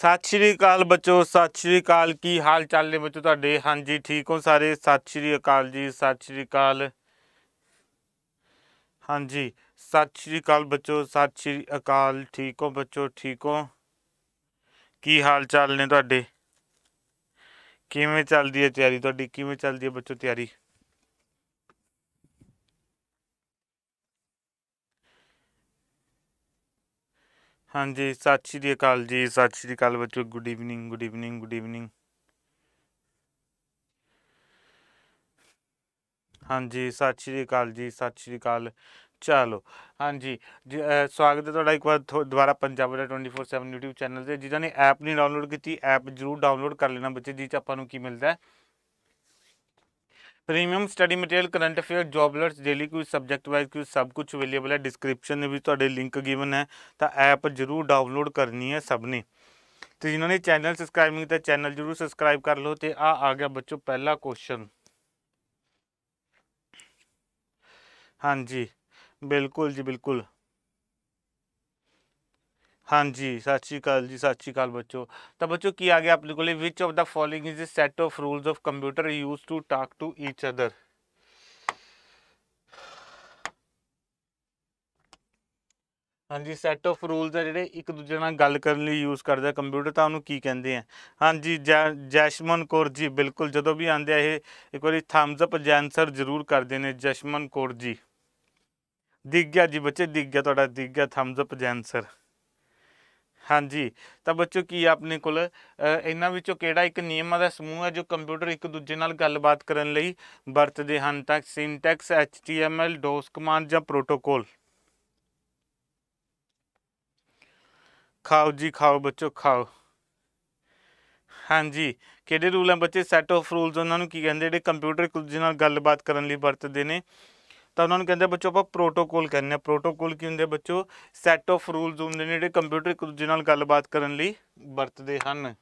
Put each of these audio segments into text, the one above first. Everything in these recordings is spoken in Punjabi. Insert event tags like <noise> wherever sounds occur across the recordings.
ਸਤਿ ਸ਼੍ਰੀ ਅਕਾਲ ਬੱਚੋ ਸਤਿ ਸ਼੍ਰੀ ਅਕਾਲ ਕੀ ਹਾਲ ਚਾਲ ਨੇ ਬੱਚੋ ਤੁਹਾਡੇ ਹਾਂਜੀ ਠੀਕ ਹੋ ਸਾਰੇ ਸਤਿ ਸ਼੍ਰੀ ਅਕਾਲ ਜੀ ਸਤਿ ਸ਼੍ਰੀ ਅਕਾਲ ਹਾਂਜੀ ਸਤਿ ਸ਼੍ਰੀ ਅਕਾਲ ਬੱਚੋ ਸਤਿ ਸ਼੍ਰੀ ਅਕਾਲ ਠੀਕ ਹੋ ਬੱਚੋ ਠੀਕ ਹੋ ਕੀ ਹਾਲ ਚਾਲ ਨੇ ਤੁਹਾਡੇ ਕਿਵੇਂ ਚੱਲਦੀ ਹੈ ਤਿਆਰੀ ਤੁਹਾਡੀ ਕਿਵੇਂ ਚੱਲਦੀ ਹੈ ਬੱਚੋ ਤਿਆਰੀ ਹਾਂਜੀ ਸਤਿ ਸ਼੍ਰੀ ਅਕਾਲ ਜੀ ਸਤਿ ਸ਼੍ਰੀ ਅਕਾਲ ਬੱਚੋ good evening good evening good evening ਹਾਂਜੀ ਸਤਿ ਸ਼੍ਰੀ ਅਕਾਲ ਜੀ ਸਤਿ ਸ਼੍ਰੀ ਅਕਾਲ ਚਲੋ ਹਾਂਜੀ ਸਵਾਗਤ ਹੈ ਤੁਹਾਡਾ ਇੱਕ ਵਾਰ ਦੁਬਾਰਾ ਪੰਜਾਬ ਦਾ 24/7 YouTube ਚੈਨਲ ਤੇ ਜਿਨ੍ਹਾਂ ਨੇ ਐਪ ਨਹੀਂ ਡਾਊਨਲੋਡ ਕੀਤੀ ਐਪ ਜਰੂਰ ਡਾਊਨਲੋਡ ਕਰ ਲੈਣਾ ਬੱਚੇ ਜਿਸ ਚ ਆਪਾਂ ਨੂੰ ਕੀ ਮਿਲਦਾ ਹੈ premium study material current affair जॉबलर daily quiz subject wise quiz सब कुछ अवेलेबल है डिस्क्रिप्शन में भी तो लिंक गिवन है तो ऐप जरूर डाउनलोड करनी है सब ने तो जिन्होंने चैनल सबसक्राइब नहीं किया चैनल जरूर सबसक्राइब कर लो तो आ आ गया बच्चों पहला क्वेश्चन हाँ जी बिल्कुल जी बिल्कुल ਹਾਂਜੀ ਸਤਿ ਸ਼੍ਰੀ ਅਕਾਲ ਜੀ ਸਤਿ ਸ਼੍ਰੀ ਅਕਾਲ ਬੱਚੋ ਤਾਂ ਬੱਚੋ ਕੀ ਆ ਗਿਆ ਆਪਣੇ ਕੋਲੇ ਵਿਚ of the following is a set of rules of computer use to talk to each other ਹਾਂਜੀ ਸੈਟ ਆਫ ਰੂਲਸ ਆ ਜਿਹੜੇ ਇੱਕ ਦੂਜੇ ਨਾਲ ਗੱਲ ਕਰਨ ਲਈ ਯੂਜ਼ ਕਰਦਾ ਕੰਪਿਊਟਰ ਤਾਂ ਉਹਨੂੰ ਕੀ ਕਹਿੰਦੇ ਆ ਹਾਂਜੀ ਜੈਸ਼ਮਨ ਕੌਰ ਜੀ ਬਿਲਕੁਲ ਜਦੋਂ ਵੀ ਆਂਦੇ ਆ ਇਹ ਇੱਕ ਵਾਰੀ ਥੰਬਸ ਅਪ ਜੈਂਸਰ ਜ਼ਰੂਰ ਕਰਦੇ ਨੇ ਜੈਸ਼ਮਨ ਕੌਰ ਜੀ ਦਿਖ ਜੀ ਬੱਚੇ ਦਿਖ ਤੁਹਾਡਾ ਦਿਖ ਥੰਬਸ ਅਪ ਜੈਂਸਰ ਹਾਂਜੀ ਤਾਂ ਬੱਚੋ ਕੀ ਆਪਣੇ ਕੋਲ ਇਹਨਾਂ ਵਿੱਚੋਂ ਕਿਹੜਾ ਇੱਕ ਨਿਯਮਾਂ ਦਾ ਸਮੂਹ ਹੈ ਜੋ ਕੰਪਿਊਟਰ ਇੱਕ ਦੂਜੇ ਨਾਲ ਗੱਲਬਾਤ ਕਰਨ ਲਈ ਵਰਤਦੇ ਹਨ ਤਾਂ ਸਿੰਟੈਕਸ HTML ਡੋਸ ਕਮਾਂਡ ਜਾਂ ਪ੍ਰੋਟੋਕੋਲ ਖਾਓ ਜੀ ਖਾਓ ਬੱਚੋ ਖਾਓ ਹਾਂਜੀ ਕਿਹੜੇ ਰੂਲ ਹੈ ਬੱਚੇ ਸੈਟ ਆਫ ਰੂਲਸ ਉਹਨਾਂ ਨੂੰ ਕੀ ਕਹਿੰਦੇ ਜਿਹੜੇ ਕੰਪਿਊਟਰ ਇੱਕ ਦੂਜੇ ਨਾਲ ਗੱਲਬਾਤ ਕਰਨ ਲਈ ਵਰਤਦੇ ਨੇ ਤਾਂ ਉਹਨਾਂ ਨੂੰ ਕਹਿੰਦੇ ਬੱਚੋ ਆਪਾਂ ਪ੍ਰੋਟੋਕੋਲ ਕਹਿੰਦੇ ਆ ਪ੍ਰੋਟੋਕੋਲ ਕੀ ਹੁੰਦੇ ਬੱਚੋ ਸੈੱਟ ਆਫ ਰੂਲਸ ਹੁੰਦੇ ਨੇ ਜਿਹੜੇ ਕੰਪਿਊਟਰ ਇੱਕ ਦੂਜੇ ਨਾਲ ਗੱਲਬਾਤ ਕਰਨ ਲਈ ਵਰਤਦੇ ਹਨ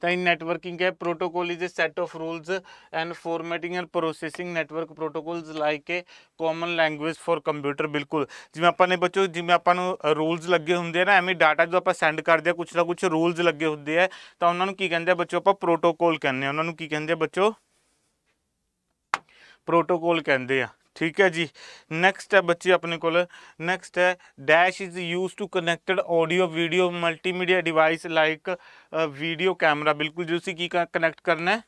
ਤਾਂ ਇਨ ਨੈਟਵਰਕਿੰਗ ਹੈ protocol is a set of rules and formatting and processing network protocols like a common language for computer ਬਿਲਕੁਲ ਜਿਵੇਂ ਆਪਾਂ ਨੇ ਬੱਚੋ ਜਿਵੇਂ ਆਪਾਂ ਨੂੰ ਰੂਲਸ ਲੱਗੇ ਹੁੰਦੇ ਆ ਨਾ ਐਵੇਂ ਡਾਟਾ ਜਦੋਂ ਆਪਾਂ ਸੈਂਡ ਕਰਦੇ ਆ ਕੁਝ ਨਾ ਕੁਝ ਰੂਲਸ ਲੱਗੇ ਹੁੰਦੇ ਆ ਤਾਂ ਉਹਨਾਂ ਨੂੰ ਕੀ ਕਹਿੰਦੇ ਆ ਬੱਚੋ ਆਪਾਂ ਪ੍ਰੋਟੋਕੋਲ ਕਹਿੰਦੇ ਆ ਉਹਨਾਂ ਨੂੰ ਕੀ ਕਹਿੰਦੇ ਆ ਬੱਚੋ प्रोटोकॉल कहते हैं ठीक है जी नैक्सट है बच्चे अपने को नैक्सट है dash is use to connected audio video multimedia device like video camera बिल्कुल जी की कनैक्ट करना है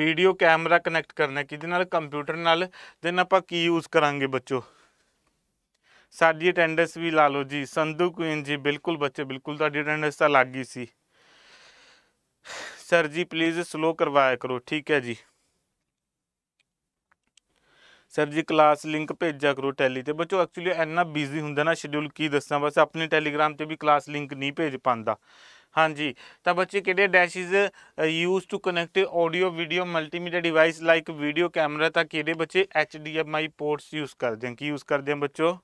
वीडियो कैमरा कनैक्ट करना कि कंप्यूटर नाल दिन आप यूज़ करा बच्चों साड़ी अटेंडेंस भी ला लो जी संधु कुन जी बिल्कुल बच्चे बिल्कुल अटेंडेंस तो लग गई सी ਸਰ ਜੀ ਪਲੀਜ਼ ਸਲੋ ਕਰਵਾਇਆ ਕਰੋ ਠੀਕ ਹੈ ਜੀ ਸਰ ਜੀ ਕਲਾਸ ਲਿੰਕ ਭੇਜਿਆ ਕਰੋ ਟੈਲੀ ਤੇ ਬੱਚੋ ਐਕਚੁਅਲੀ ਇੰਨਾ ਬਿਜ਼ੀ ਹੁੰਦਾ ਨਾ ਸ਼ਡਿਊਲ ਕੀ ਦੱਸਾਂ ਬਸ ਆਪਣੇ ਟੈਲੀਗ੍ਰਾਮ ਤੇ ਵੀ ਕਲਾਸ ਲਿੰਕ ਨਹੀਂ ਭੇਜ ਪਾਂਦਾ ਹਾਂਜੀ ਤਾਂ ਬੱਚੇ ਕਿਹੜੇ dashes use to connect audio video multimedia device like video camera ਤਾਂ ਕਿਹੜੇ ਬੱਚੇ HDMI ਪੋਰਟਸ ਯੂਜ਼ ਕਰਦੇ ਆ ਕੀ ਯੂਜ਼ ਕਰਦੇ ਆ ਬੱਚੋ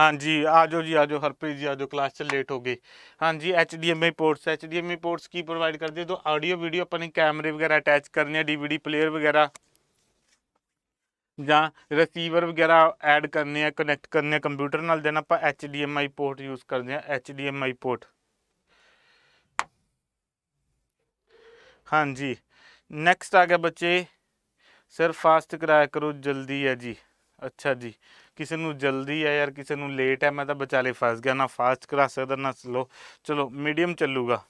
ਹਾਂਜੀ ਆਜੋ ਜੀ ਆਜੋ ਹਰਪ੍ਰੀਤ ਜੀ ਆਜੋ ਕਲਾਸ 'ਚ ਲੇਟ ਹੋ ਗਏ ਹਾਂਜੀ H D M I ports H D M I ports ਕੀ ਪ੍ਰੋਵਾਈਡ ਕਰਦੇ ਹੋ ਦੋ ਆਡੀਓ ਵੀਡੀਓ ਆਪਣੇ ਕੈਮਰੇ ਵਗੈਰਾ ਅਟੈਚ ਕਰਨੇ ਆ ਡੀਵੀਡੀ ਪਲੇਅਰ ਵਗੈਰਾ ਜਾਂ ਰਿਸੀਵਰ ਵਗੈਰਾ ਐਡ ਕਰਨੇ ਆ ਕਨੈਕਟ ਕਰਨੇ ਆ ਕੰਪਿਊਟਰ ਨਾਲ ਦੇਨ ਆਪਾਂ H D M I port use ਕਰਦੇ ਆ H D M I port ਹਾਂਜੀ ਨੈਕਸਟ ਆ ਗਿਆ ਬੱਚੇ ਸਰ ਫਾਸਟ ਕਰਾਇਆ ਕਰੋ ਜਲਦੀ ਹੈ ਜੀ ਅੱਛਾ ਜੀ ਕਿਸੇ ਨੂੰ ਜਲਦੀ ਆ ਯਾਰ ਕਿਸੇ ਨੂੰ ਲੇਟ ਹੈ ਮੈਂ ਤਾਂ ਵਿਚਾਲੇ ਫਸ ਗਿਆ ਨਾ ਫਾਸਟ ਕਰਾ ਸਕਦਾ ਨਾ ਸਲੋ ਚਲੋ ਮੀਡੀਅਮ ਚੱਲੂਗਾ